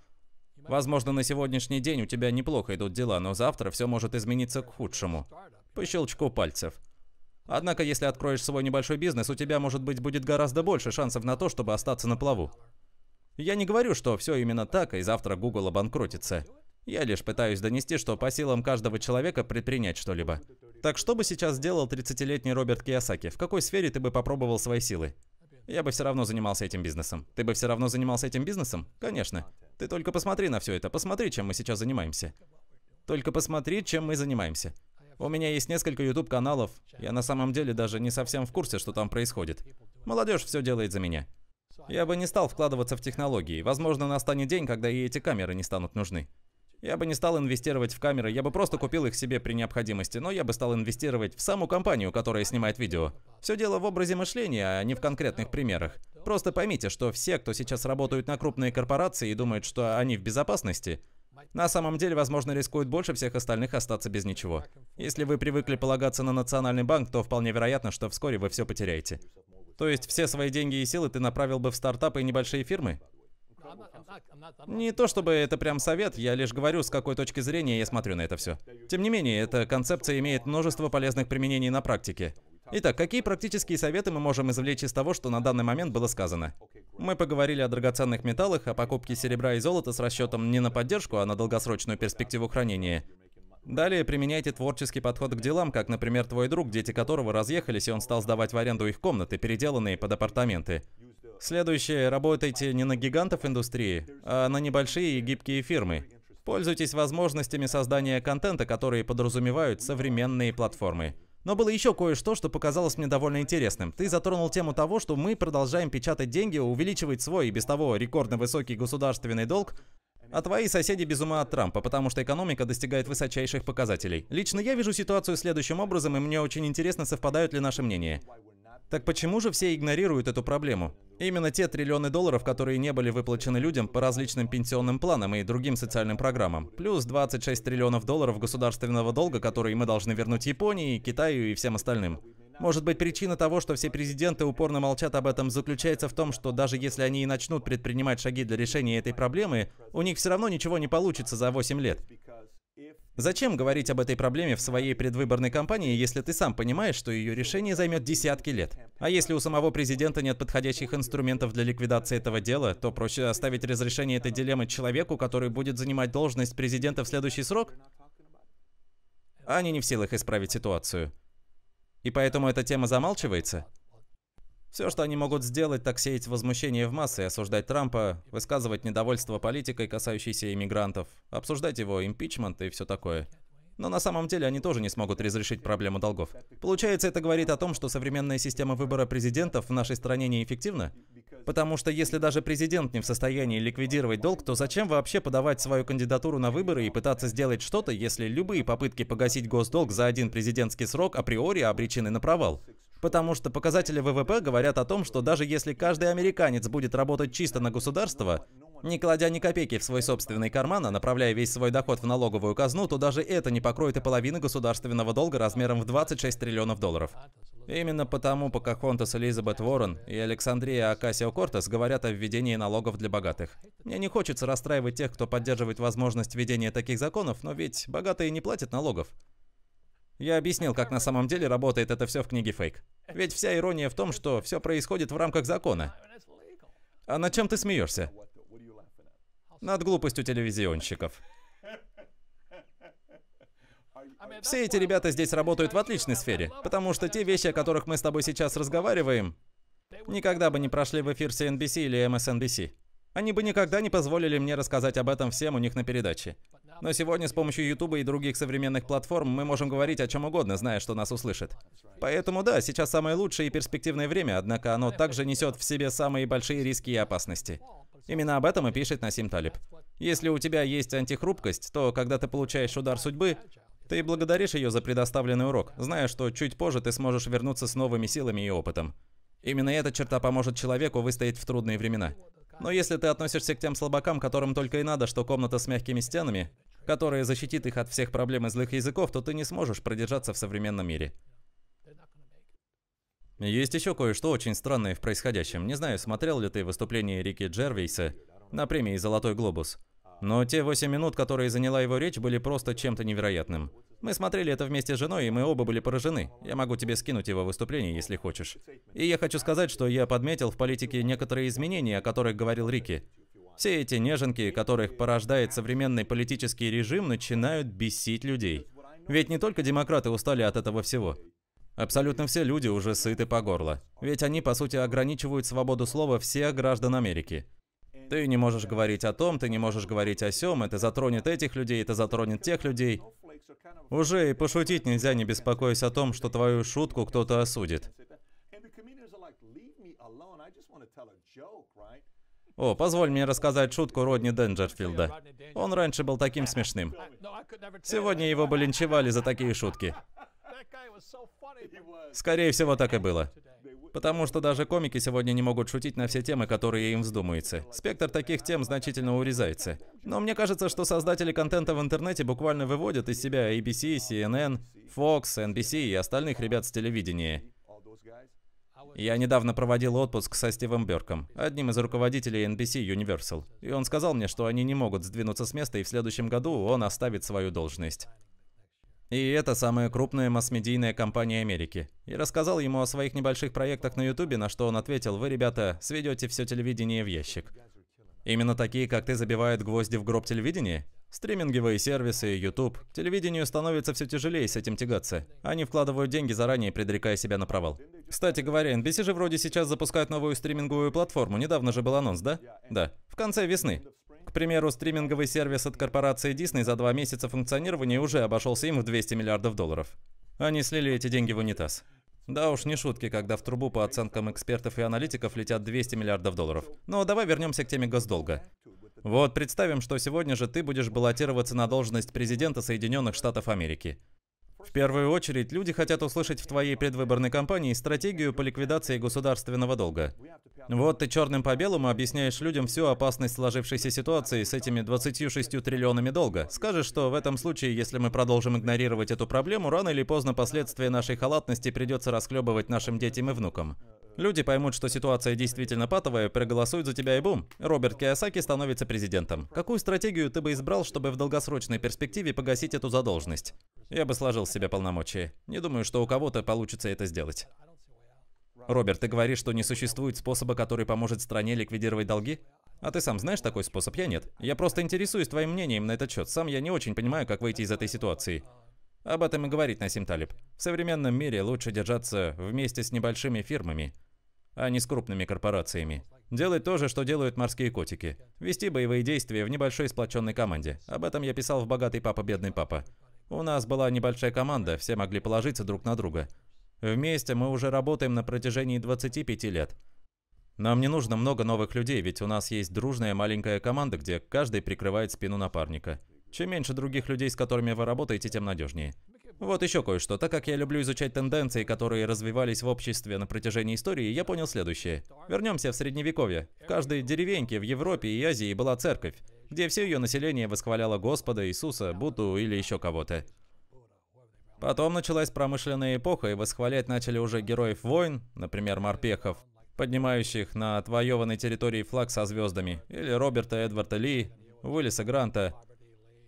Возможно, на сегодняшний день у тебя неплохо идут дела, но завтра все может измениться к худшему. По щелчку пальцев – Однако, если откроешь свой небольшой бизнес, у тебя, может быть, будет гораздо больше шансов на то, чтобы остаться на плаву. Я не говорю, что все именно так, и завтра Google обанкротится. Я лишь пытаюсь донести, что по силам каждого человека предпринять что-либо. Так что бы сейчас сделал 30-летний Роберт Киясаки? В какой сфере ты бы попробовал свои силы? Я бы все равно занимался этим бизнесом. Ты бы все равно занимался этим бизнесом? Конечно. Ты только посмотри на все это, посмотри, чем мы сейчас занимаемся. Только посмотри, чем мы занимаемся. У меня есть несколько YouTube-каналов. Я на самом деле даже не совсем в курсе, что там происходит. Молодежь все делает за меня. Я бы не стал вкладываться в технологии. Возможно, настанет день, когда и эти камеры не станут нужны. Я бы не стал инвестировать в камеры, я бы просто купил их себе при необходимости, но я бы стал инвестировать в саму компанию, которая снимает видео. Все дело в образе мышления, а не в конкретных примерах. Просто поймите, что все, кто сейчас работают на крупные корпорации и думают, что они в безопасности, на самом деле, возможно, рискует больше всех остальных остаться без ничего. Если вы привыкли полагаться на Национальный банк, то вполне вероятно, что вскоре вы все потеряете. То есть все свои деньги и силы ты направил бы в стартапы и небольшие фирмы? Не то чтобы это прям совет, я лишь говорю, с какой точки зрения я смотрю на это все. Тем не менее, эта концепция имеет множество полезных применений на практике. Итак, какие практические советы мы можем извлечь из того, что на данный момент было сказано? Мы поговорили о драгоценных металлах, о покупке серебра и золота с расчетом не на поддержку, а на долгосрочную перспективу хранения. Далее применяйте творческий подход к делам, как, например, твой друг, дети которого разъехались, и он стал сдавать в аренду их комнаты, переделанные под апартаменты. Следующее, работайте не на гигантов индустрии, а на небольшие и гибкие фирмы. Пользуйтесь возможностями создания контента, которые подразумевают современные платформы. Но было еще кое-что, что показалось мне довольно интересным. Ты затронул тему того, что мы продолжаем печатать деньги, увеличивать свой и без того рекордно высокий государственный долг, а твои соседи без ума от Трампа, потому что экономика достигает высочайших показателей. Лично я вижу ситуацию следующим образом, и мне очень интересно, совпадают ли наши мнения. Так почему же все игнорируют эту проблему? Именно те триллионы долларов, которые не были выплачены людям по различным пенсионным планам и другим социальным программам, плюс 26 триллионов долларов государственного долга, которые мы должны вернуть Японии, Китаю и всем остальным. Может быть, причина того, что все президенты упорно молчат об этом, заключается в том, что даже если они и начнут предпринимать шаги для решения этой проблемы, у них все равно ничего не получится за 8 лет. Зачем говорить об этой проблеме в своей предвыборной кампании, если ты сам понимаешь, что ее решение займет десятки лет? А если у самого президента нет подходящих инструментов для ликвидации этого дела, то проще оставить разрешение этой дилеммы человеку, который будет занимать должность президента в следующий срок? Они не в силах исправить ситуацию. И поэтому эта тема замалчивается? Все, что они могут сделать, так сеять возмущение в массы, осуждать Трампа, высказывать недовольство политикой, касающейся иммигрантов, обсуждать его импичмент и все такое. Но на самом деле они тоже не смогут разрешить проблему долгов. Получается, это говорит о том, что современная система выбора президентов в нашей стране неэффективна? Потому что если даже президент не в состоянии ликвидировать долг, то зачем вообще подавать свою кандидатуру на выборы и пытаться сделать что-то, если любые попытки погасить госдолг за один президентский срок априори обречены на провал? Потому что показатели ВВП говорят о том, что даже если каждый американец будет работать чисто на государство, не кладя ни копейки в свой собственный карман, а направляя весь свой доход в налоговую казну, то даже это не покроет и половины государственного долга размером в 26 триллионов долларов. Именно потому Покахонтас Элизабет Уоррен и Александрия Акасио-Кортес говорят о введении налогов для богатых. Мне не хочется расстраивать тех, кто поддерживает возможность введения таких законов, но ведь богатые не платят налогов. Я объяснил, как на самом деле работает это все в книге Фейк. Ведь вся ирония в том, что все происходит в рамках закона. А над чем ты смеешься? Над глупостью телевизионщиков. Все эти ребята здесь работают в отличной сфере, потому что те вещи, о которых мы с тобой сейчас разговариваем, никогда бы не прошли в эфир CNBC или MSNBC. Эм Они бы никогда не позволили мне рассказать об этом всем у них на передаче. Но сегодня с помощью YouTube и других современных платформ мы можем говорить о чем угодно, зная, что нас услышат. Поэтому да, сейчас самое лучшее и перспективное время, однако оно также несет в себе самые большие риски и опасности. Именно об этом и пишет Насим Талиб. Если у тебя есть антихрупкость, то когда ты получаешь удар судьбы, ты благодаришь ее за предоставленный урок, зная, что чуть позже ты сможешь вернуться с новыми силами и опытом. Именно эта черта поможет человеку выстоять в трудные времена. Но если ты относишься к тем слабакам, которым только и надо, что комната с мягкими стенами, которое защитит их от всех проблем и злых языков, то ты не сможешь продержаться в современном мире. Есть еще кое-что очень странное в происходящем. Не знаю, смотрел ли ты выступление Рики Джервейса на премии «Золотой глобус». Но те 8 минут, которые заняла его речь, были просто чем-то невероятным. Мы смотрели это вместе с женой, и мы оба были поражены. Я могу тебе скинуть его выступление, если хочешь. И я хочу сказать, что я подметил в политике некоторые изменения, о которых говорил Рики. Все эти неженки, которых порождает современный политический режим, начинают бесить людей. Ведь не только демократы устали от этого всего. Абсолютно все люди уже сыты по горло. Ведь они, по сути, ограничивают свободу слова всех граждан Америки. Ты не можешь говорить о том, ты не можешь говорить о сём, это затронет этих людей, это затронет тех людей. Уже и пошутить нельзя, не беспокоясь о том, что твою шутку кто-то осудит. О, позволь мне рассказать шутку Родни Денджерфилда. Он раньше был таким смешным. Сегодня его бы линчевали за такие шутки. Скорее всего, так и было. Потому что даже комики сегодня не могут шутить на все темы, которые им вздумаются. Спектр таких тем значительно урезается. Но мне кажется, что создатели контента в интернете буквально выводят из себя ABC, CNN, Fox, NBC и остальных ребят с телевидения. Я недавно проводил отпуск со Стивом Берком, одним из руководителей NBC Universal. И он сказал мне, что они не могут сдвинуться с места, и в следующем году он оставит свою должность. И это самая крупная масс-медийная компания Америки. И рассказал ему о своих небольших проектах на Ютубе, на что он ответил, «Вы, ребята, сведете все телевидение в ящик». Именно такие, как ты, забивают гвозди в гроб телевидения? Стриминговые сервисы, YouTube. Телевидению становится все тяжелее с этим тягаться. Они вкладывают деньги заранее, предрекая себя на провал. Кстати говоря, NBC же вроде сейчас запускают новую стриминговую платформу. Недавно же был анонс, да? Да. В конце весны. К примеру, стриминговый сервис от корпорации Disney за два месяца функционирования уже обошелся им в 200 миллиардов долларов. Они слили эти деньги в унитаз. Да уж, не шутки, когда в трубу по оценкам экспертов и аналитиков летят 200 миллиардов долларов. Но давай вернемся к теме госдолга. Вот представим, что сегодня же ты будешь баллотироваться на должность президента Соединенных Штатов Америки. В первую очередь, люди хотят услышать в твоей предвыборной кампании стратегию по ликвидации государственного долга. Вот ты черным по белому объясняешь людям всю опасность сложившейся ситуации с этими 26 триллионами долга. Скажешь, что в этом случае, если мы продолжим игнорировать эту проблему, рано или поздно последствия нашей халатности придется расхлебывать нашим детям и внукам. Люди поймут, что ситуация действительно патовая, проголосуют за тебя и бум. Роберт Киосаки становится президентом. Какую стратегию ты бы избрал, чтобы в долгосрочной перспективе погасить эту задолженность? Я бы сложил себе полномочия. Не думаю, что у кого-то получится это сделать. Роберт, ты говоришь, что не существует способа, который поможет стране ликвидировать долги? А ты сам знаешь такой способ? Я нет. Я просто интересуюсь твоим мнением на этот счет. Сам я не очень понимаю, как выйти из этой ситуации. Об этом и говорить Насим Талиб. В современном мире лучше держаться вместе с небольшими фирмами а не с крупными корпорациями. Делать то же, что делают морские котики. Вести боевые действия в небольшой сплоченной команде. Об этом я писал в «Богатый папа, бедный папа». У нас была небольшая команда, все могли положиться друг на друга. Вместе мы уже работаем на протяжении 25 лет. Нам не нужно много новых людей, ведь у нас есть дружная маленькая команда, где каждый прикрывает спину напарника. Чем меньше других людей, с которыми вы работаете, тем надежнее. Вот еще кое-что. Так как я люблю изучать тенденции, которые развивались в обществе на протяжении истории, я понял следующее. Вернемся в средневековье. В каждой деревеньке в Европе и Азии была церковь, где все ее население восхваляло Господа, Иисуса, Будду или еще кого-то. Потом началась промышленная эпоха, и восхвалять начали уже героев войн, например, морпехов, поднимающих на отвоеванной территории флаг со звездами, или Роберта Эдварда Ли, Уиллиса Гранта,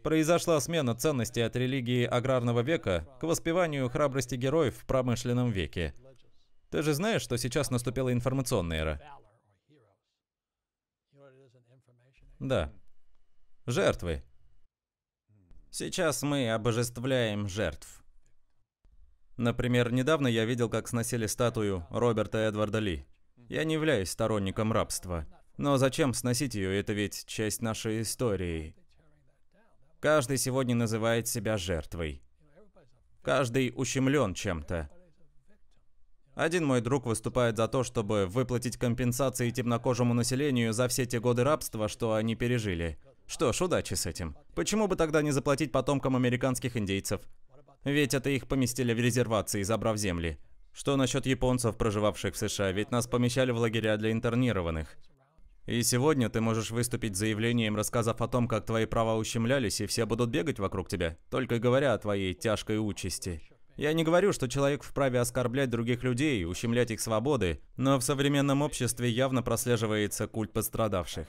Произошла смена ценностей от религии аграрного века к воспеванию храбрости героев в промышленном веке. Ты же знаешь, что сейчас наступила информационная эра? Да. Жертвы. Сейчас мы обожествляем жертв. Например, недавно я видел, как сносили статую Роберта Эдварда Ли. Я не являюсь сторонником рабства. Но зачем сносить ее? Это ведь часть нашей истории. Каждый сегодня называет себя жертвой. Каждый ущемлен чем-то. Один мой друг выступает за то, чтобы выплатить компенсации темнокожему населению за все те годы рабства, что они пережили. Что ж, удачи с этим. Почему бы тогда не заплатить потомкам американских индейцев? Ведь это их поместили в резервации, забрав земли. Что насчет японцев, проживавших в США, ведь нас помещали в лагеря для интернированных. И сегодня ты можешь выступить заявлением, рассказав о том, как твои права ущемлялись, и все будут бегать вокруг тебя, только говоря о твоей тяжкой участи. Я не говорю, что человек вправе оскорблять других людей, ущемлять их свободы, но в современном обществе явно прослеживается культ пострадавших.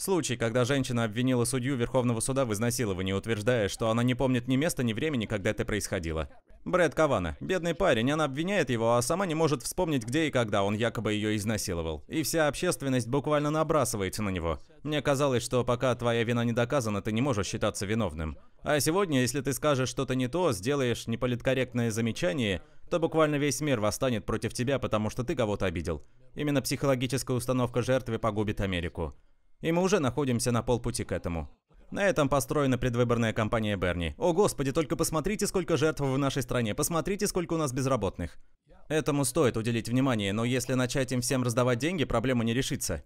Случай, когда женщина обвинила судью Верховного суда в изнасиловании, утверждая, что она не помнит ни места, ни времени, когда это происходило. Брэд Кавана. Бедный парень, она обвиняет его, а сама не может вспомнить, где и когда он якобы ее изнасиловал. И вся общественность буквально набрасывается на него. Мне казалось, что пока твоя вина не доказана, ты не можешь считаться виновным. А сегодня, если ты скажешь что-то не то, сделаешь неполиткорректное замечание, то буквально весь мир восстанет против тебя, потому что ты кого-то обидел. Именно психологическая установка жертвы погубит Америку. И мы уже находимся на полпути к этому. На этом построена предвыборная кампания Берни. О господи, только посмотрите, сколько жертв в нашей стране, посмотрите, сколько у нас безработных. Этому стоит уделить внимание, но если начать им всем раздавать деньги, проблема не решится.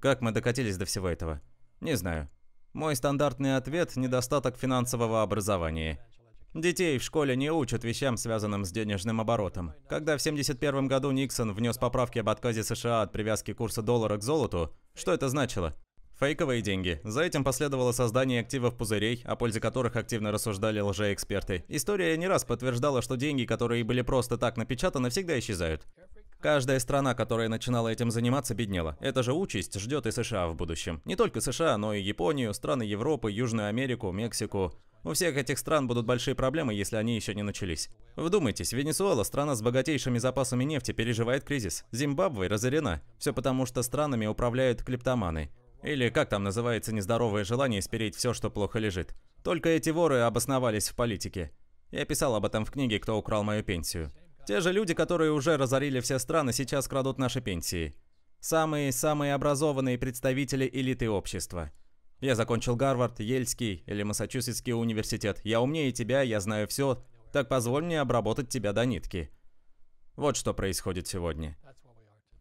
Как мы докатились до всего этого? Не знаю. Мой стандартный ответ – недостаток финансового образования. Детей в школе не учат вещам, связанным с денежным оборотом. Когда в 1971 году Никсон внес поправки об отказе США от привязки курса доллара к золоту, что это значило? Фейковые деньги. За этим последовало создание активов пузырей, о пользе которых активно рассуждали лжеэксперты. История не раз подтверждала, что деньги, которые были просто так напечатаны, всегда исчезают. Каждая страна, которая начинала этим заниматься, беднела. Это же участь ждет и США в будущем. Не только США, но и Японию, страны Европы, Южную Америку, Мексику. У всех этих стран будут большие проблемы, если они еще не начались. Вдумайтесь, Венесуэла, страна с богатейшими запасами нефти, переживает кризис. Зимбабве разорена. Все потому, что странами управляют клептоманы. Или как там называется нездоровое желание спереть все, что плохо лежит. Только эти воры обосновались в политике. Я писал об этом в книге «Кто украл мою пенсию». Те же люди, которые уже разорили все страны, сейчас крадут наши пенсии. Самые-самые образованные представители элиты общества. Я закончил Гарвард, Ельский или Массачусетский университет. Я умнее тебя, я знаю все, так позволь мне обработать тебя до нитки. Вот что происходит сегодня.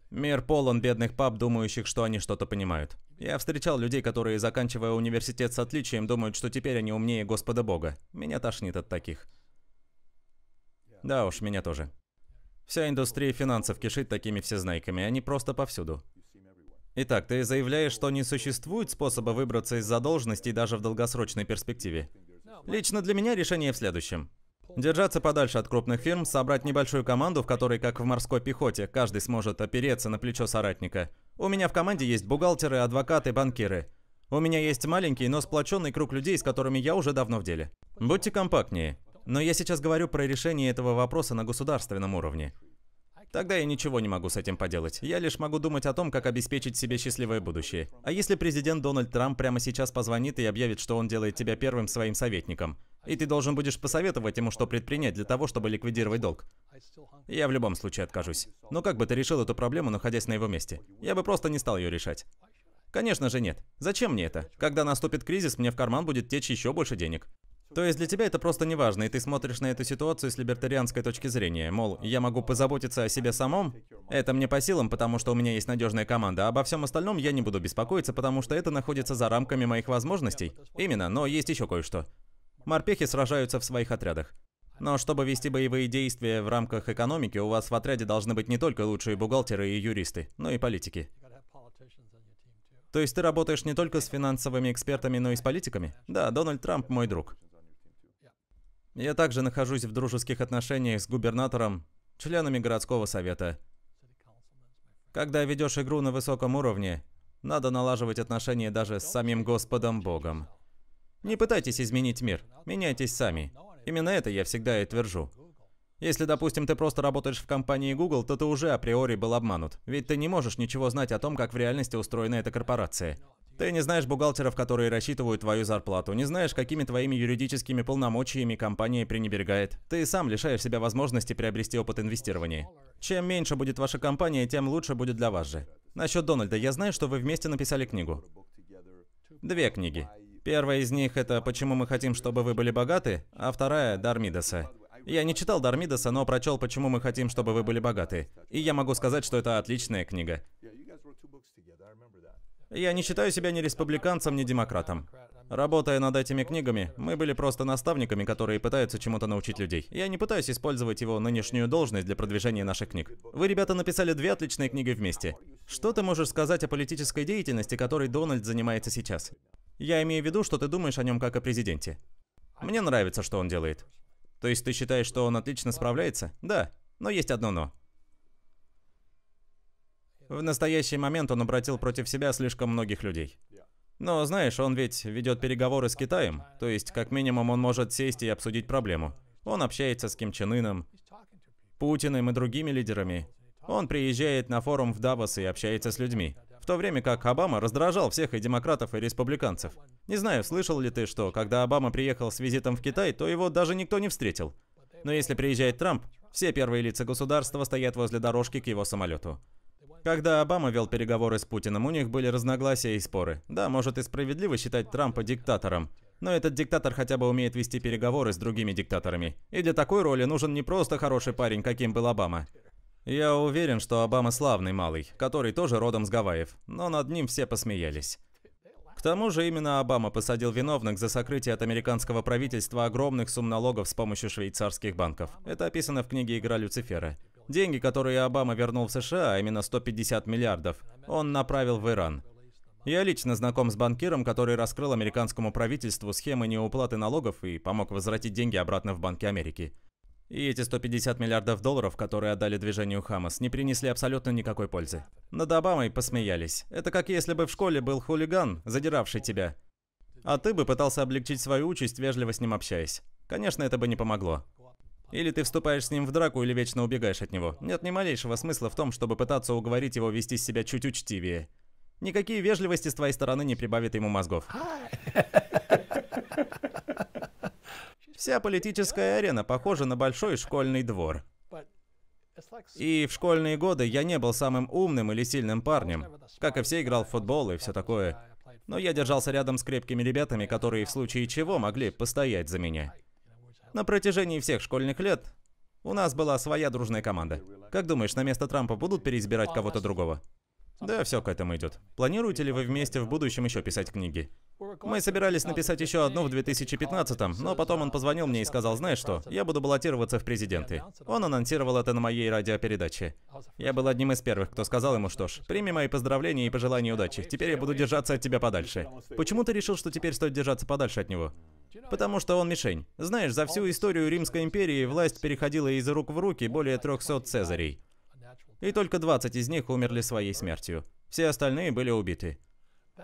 Мир полон бедных пап, думающих, что они что-то понимают. Я встречал людей, которые, заканчивая университет с отличием, думают, что теперь они умнее Господа Бога. Меня тошнит от таких. Да уж, меня тоже. Вся индустрия финансов кишит такими всезнайками, они просто повсюду. Итак, ты заявляешь, что не существует способа выбраться из задолженности даже в долгосрочной перспективе. Лично для меня решение в следующем. Держаться подальше от крупных фирм, собрать небольшую команду, в которой, как в морской пехоте, каждый сможет опереться на плечо соратника. У меня в команде есть бухгалтеры, адвокаты, банкиры. У меня есть маленький, но сплоченный круг людей, с которыми я уже давно в деле. Будьте компактнее. Но я сейчас говорю про решение этого вопроса на государственном уровне. Тогда я ничего не могу с этим поделать. Я лишь могу думать о том, как обеспечить себе счастливое будущее. А если президент Дональд Трамп прямо сейчас позвонит и объявит, что он делает тебя первым своим советником? И ты должен будешь посоветовать ему, что предпринять для того, чтобы ликвидировать долг. Я в любом случае откажусь. Но как бы ты решил эту проблему, находясь на его месте? Я бы просто не стал ее решать. Конечно же нет. Зачем мне это? Когда наступит кризис, мне в карман будет течь еще больше денег. То есть для тебя это просто не важно, и ты смотришь на эту ситуацию с либертарианской точки зрения. Мол, я могу позаботиться о себе самом? Это мне по силам, потому что у меня есть надежная команда, а обо всем остальном я не буду беспокоиться, потому что это находится за рамками моих возможностей. Именно, но есть еще кое-что. Морпехи сражаются в своих отрядах. Но чтобы вести боевые действия в рамках экономики, у вас в отряде должны быть не только лучшие бухгалтеры и юристы, но и политики. То есть ты работаешь не только с финансовыми экспертами, но и с политиками? Да, Дональд Трамп мой друг. Я также нахожусь в дружеских отношениях с губернатором, членами городского совета. Когда ведешь игру на высоком уровне, надо налаживать отношения даже с самим Господом Богом. Не пытайтесь изменить мир, меняйтесь сами. Именно это я всегда и твержу. Если, допустим, ты просто работаешь в компании Google, то ты уже априори был обманут, ведь ты не можешь ничего знать о том, как в реальности устроена эта корпорация. Ты не знаешь бухгалтеров, которые рассчитывают твою зарплату, не знаешь, какими твоими юридическими полномочиями компания пренебрегает. Ты сам лишаешь себя возможности приобрести опыт инвестирования. Чем меньше будет ваша компания, тем лучше будет для вас же. Насчет Дональда, я знаю, что вы вместе написали книгу. Две книги. Первая из них это «Почему мы хотим, чтобы вы были богаты», а вторая – «Дармидаса». Я не читал Дармидаса, но прочел «Почему мы хотим, чтобы вы были богаты». И я могу сказать, что это отличная книга. Я не считаю себя ни республиканцем, ни демократом. Работая над этими книгами, мы были просто наставниками, которые пытаются чему-то научить людей. Я не пытаюсь использовать его нынешнюю должность для продвижения наших книг. Вы, ребята, написали две отличные книги вместе. Что ты можешь сказать о политической деятельности, которой Дональд занимается сейчас? Я имею в виду, что ты думаешь о нем как о президенте. Мне нравится, что он делает. То есть ты считаешь, что он отлично справляется? Да, но есть одно но. В настоящий момент он обратил против себя слишком многих людей. Но знаешь, он ведь ведет переговоры с Китаем, то есть как минимум он может сесть и обсудить проблему. Он общается с Ким Чен Ыном, Путиным и другими лидерами. Он приезжает на форум в Давос и общается с людьми. В то время как Обама раздражал всех и демократов, и республиканцев. Не знаю, слышал ли ты, что когда Обама приехал с визитом в Китай, то его даже никто не встретил. Но если приезжает Трамп, все первые лица государства стоят возле дорожки к его самолету. Когда Обама вел переговоры с Путиным, у них были разногласия и споры. Да, может и справедливо считать Трампа диктатором. Но этот диктатор хотя бы умеет вести переговоры с другими диктаторами. И для такой роли нужен не просто хороший парень, каким был Обама. Я уверен, что Обама славный малый, который тоже родом с Гавайев, но над ним все посмеялись. К тому же именно Обама посадил виновных за сокрытие от американского правительства огромных сумм налогов с помощью швейцарских банков. Это описано в книге «Игра Люцифера». Деньги, которые Обама вернул в США, а именно 150 миллиардов, он направил в Иран. Я лично знаком с банкиром, который раскрыл американскому правительству схемы неуплаты налогов и помог возвратить деньги обратно в банке Америки. И эти 150 миллиардов долларов, которые отдали движению Хамас, не принесли абсолютно никакой пользы. Над Обамой посмеялись. Это как если бы в школе был хулиган, задиравший тебя. А ты бы пытался облегчить свою участь, вежливо с ним общаясь. Конечно, это бы не помогло. Или ты вступаешь с ним в драку, или вечно убегаешь от него. Нет ни малейшего смысла в том, чтобы пытаться уговорить его вести себя чуть учтивее. Никакие вежливости с твоей стороны не прибавят ему мозгов. Вся политическая арена похожа на большой школьный двор. И в школьные годы я не был самым умным или сильным парнем. Как и все, играл в футбол и все такое. Но я держался рядом с крепкими ребятами, которые в случае чего могли постоять за меня. На протяжении всех школьных лет у нас была своя дружная команда. Как думаешь, на место Трампа будут переизбирать кого-то другого? Да, все к этому идет. Планируете ли вы вместе в будущем еще писать книги? Мы собирались написать еще одну в 2015-м, но потом он позвонил мне и сказал, знаешь что, я буду баллотироваться в президенты. Он анонсировал это на моей радиопередаче. Я был одним из первых, кто сказал ему, что ж, прими мои поздравления и пожелания удачи, теперь я буду держаться от тебя подальше. Почему ты решил, что теперь стоит держаться подальше от него? Потому что он мишень. Знаешь, за всю историю Римской империи власть переходила из рук в руки более 300 цезарей. И только 20 из них умерли своей смертью. Все остальные были убиты.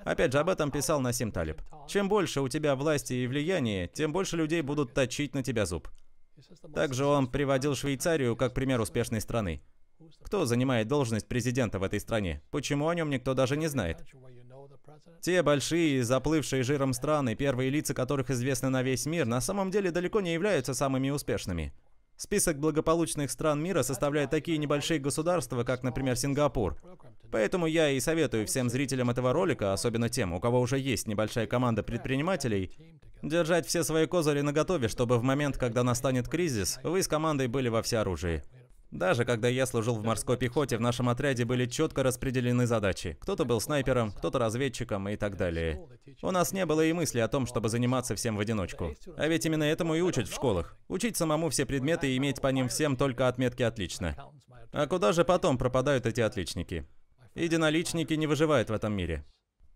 Опять же, об этом писал Насим Талиб. Чем больше у тебя власти и влияния, тем больше людей будут точить на тебя зуб. Также он приводил Швейцарию как пример успешной страны. Кто занимает должность президента в этой стране? Почему о нем никто даже не знает? Те большие, заплывшие жиром страны, первые лица которых известны на весь мир, на самом деле далеко не являются самыми успешными. Список благополучных стран мира составляют такие небольшие государства, как, например, Сингапур. Поэтому я и советую всем зрителям этого ролика, особенно тем, у кого уже есть небольшая команда предпринимателей, держать все свои козыри наготове, чтобы в момент, когда настанет кризис, вы с командой были во всеоружии. Даже когда я служил в морской пехоте, в нашем отряде были четко распределены задачи. Кто-то был снайпером, кто-то разведчиком и так далее. У нас не было и мысли о том, чтобы заниматься всем в одиночку. А ведь именно этому и учат в школах. Учить самому все предметы и иметь по ним всем только отметки «отлично». А куда же потом пропадают эти отличники? Единоличники не выживают в этом мире.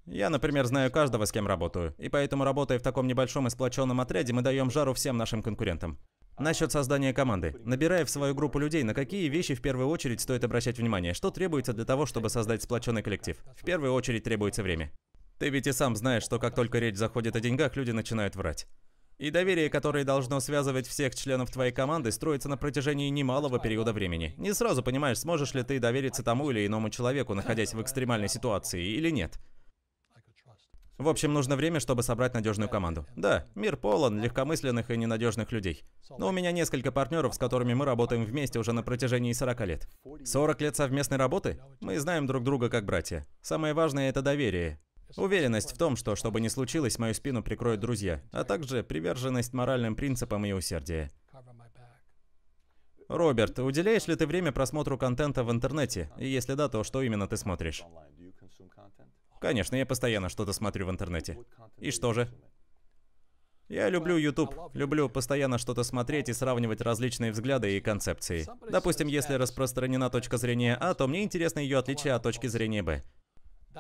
Я, например, знаю каждого, с кем работаю, и поэтому, работая в таком небольшом и сплоченном отряде, мы даем жару всем нашим конкурентам. Насчет создания команды. Набирая в свою группу людей, на какие вещи в первую очередь стоит обращать внимание? Что требуется для того, чтобы создать сплоченный коллектив? В первую очередь требуется время. Ты ведь и сам знаешь, что как только речь заходит о деньгах, люди начинают врать. И доверие, которое должно связывать всех членов твоей команды, строится на протяжении немалого периода времени. Не сразу понимаешь, сможешь ли ты довериться тому или иному человеку, находясь в экстремальной ситуации, или нет. В общем, нужно время, чтобы собрать надежную команду. Да, мир полон легкомысленных и ненадежных людей. Но у меня несколько партнеров, с которыми мы работаем вместе уже на протяжении 40 лет. 40 лет совместной работы? Мы знаем друг друга как братья. Самое важное – это доверие. Уверенность в том, что, что бы ни случилось, мою спину прикроют друзья, а также приверженность моральным принципам и усердие. Роберт, уделяешь ли ты время просмотру контента в интернете? И если да, то что именно ты смотришь? Конечно, я постоянно что-то смотрю в интернете. И что же? Я люблю YouTube, люблю постоянно что-то смотреть и сравнивать различные взгляды и концепции. Допустим, если распространена точка зрения А, то мне интересно ее отличие от точки зрения Б.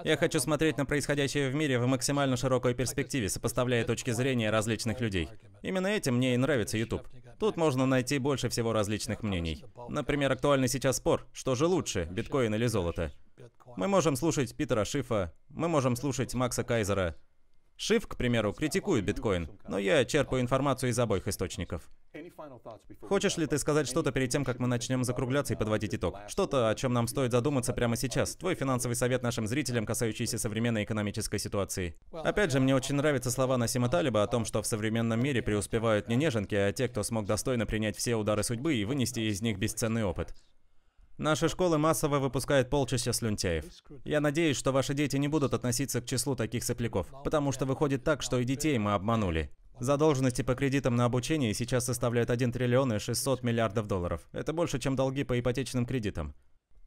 Я хочу смотреть на происходящее в мире в максимально широкой перспективе, сопоставляя точки зрения различных людей. Именно этим мне и нравится YouTube. Тут можно найти больше всего различных мнений. Например, актуальный сейчас спор, что же лучше, биткоин или золото. Мы можем слушать Питера Шифа, мы можем слушать Макса Кайзера. Шиф, к примеру, критикует биткоин, но я черпаю информацию из обоих источников. Хочешь ли ты сказать что-то перед тем, как мы начнем закругляться и подводить итог? Что-то, о чем нам стоит задуматься прямо сейчас? Твой финансовый совет нашим зрителям, касающийся современной экономической ситуации. Опять же, мне очень нравятся слова Насима Талиба о том, что в современном мире преуспевают не неженки, а те, кто смог достойно принять все удары судьбы и вынести из них бесценный опыт. Наши школы массово выпускают полчища слюнтяев. Я надеюсь, что ваши дети не будут относиться к числу таких сопляков, потому что выходит так, что и детей мы обманули. Задолженности по кредитам на обучение сейчас составляют 1 триллион и 600 миллиардов долларов. Это больше, чем долги по ипотечным кредитам.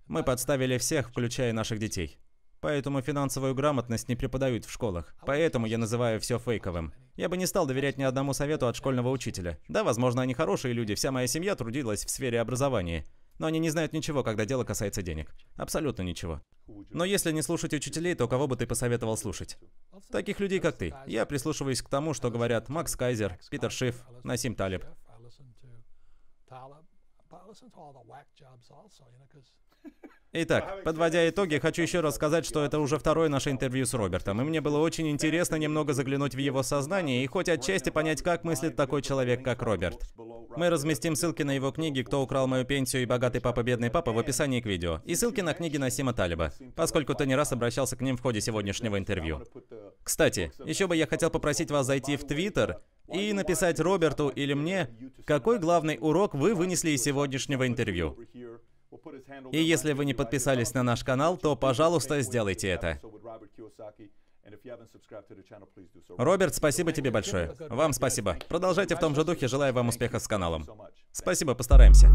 Мы подставили всех, включая наших детей. Поэтому финансовую грамотность не преподают в школах. Поэтому я называю все фейковым. Я бы не стал доверять ни одному совету от школьного учителя. Да, возможно, они хорошие люди, вся моя семья трудилась в сфере образования. Но они не знают ничего, когда дело касается денег. Абсолютно ничего. Но если не слушать учителей, то кого бы ты посоветовал слушать? Таких людей, как ты. Я прислушиваюсь к тому, что говорят Макс Кайзер, Питер Шиф, Насим Талиб. Итак, подводя итоги, хочу еще раз сказать, что это уже второе наше интервью с Робертом, и мне было очень интересно немного заглянуть в его сознание и хоть отчасти понять, как мыслит такой человек, как Роберт. Мы разместим ссылки на его книги «Кто украл мою пенсию» и «Богатый папа, бедный папа» в описании к видео, и ссылки на книги Насима Талиба, поскольку ты не раз обращался к ним в ходе сегодняшнего интервью. Кстати, еще бы я хотел попросить вас зайти в Твиттер и написать Роберту или мне, какой главный урок вы вынесли из сегодняшнего интервью. И если вы не подписались на наш канал, то, пожалуйста, сделайте это. Роберт, спасибо тебе большое. Вам спасибо. Продолжайте в том же духе, желаю вам успехов с каналом. Спасибо, постараемся.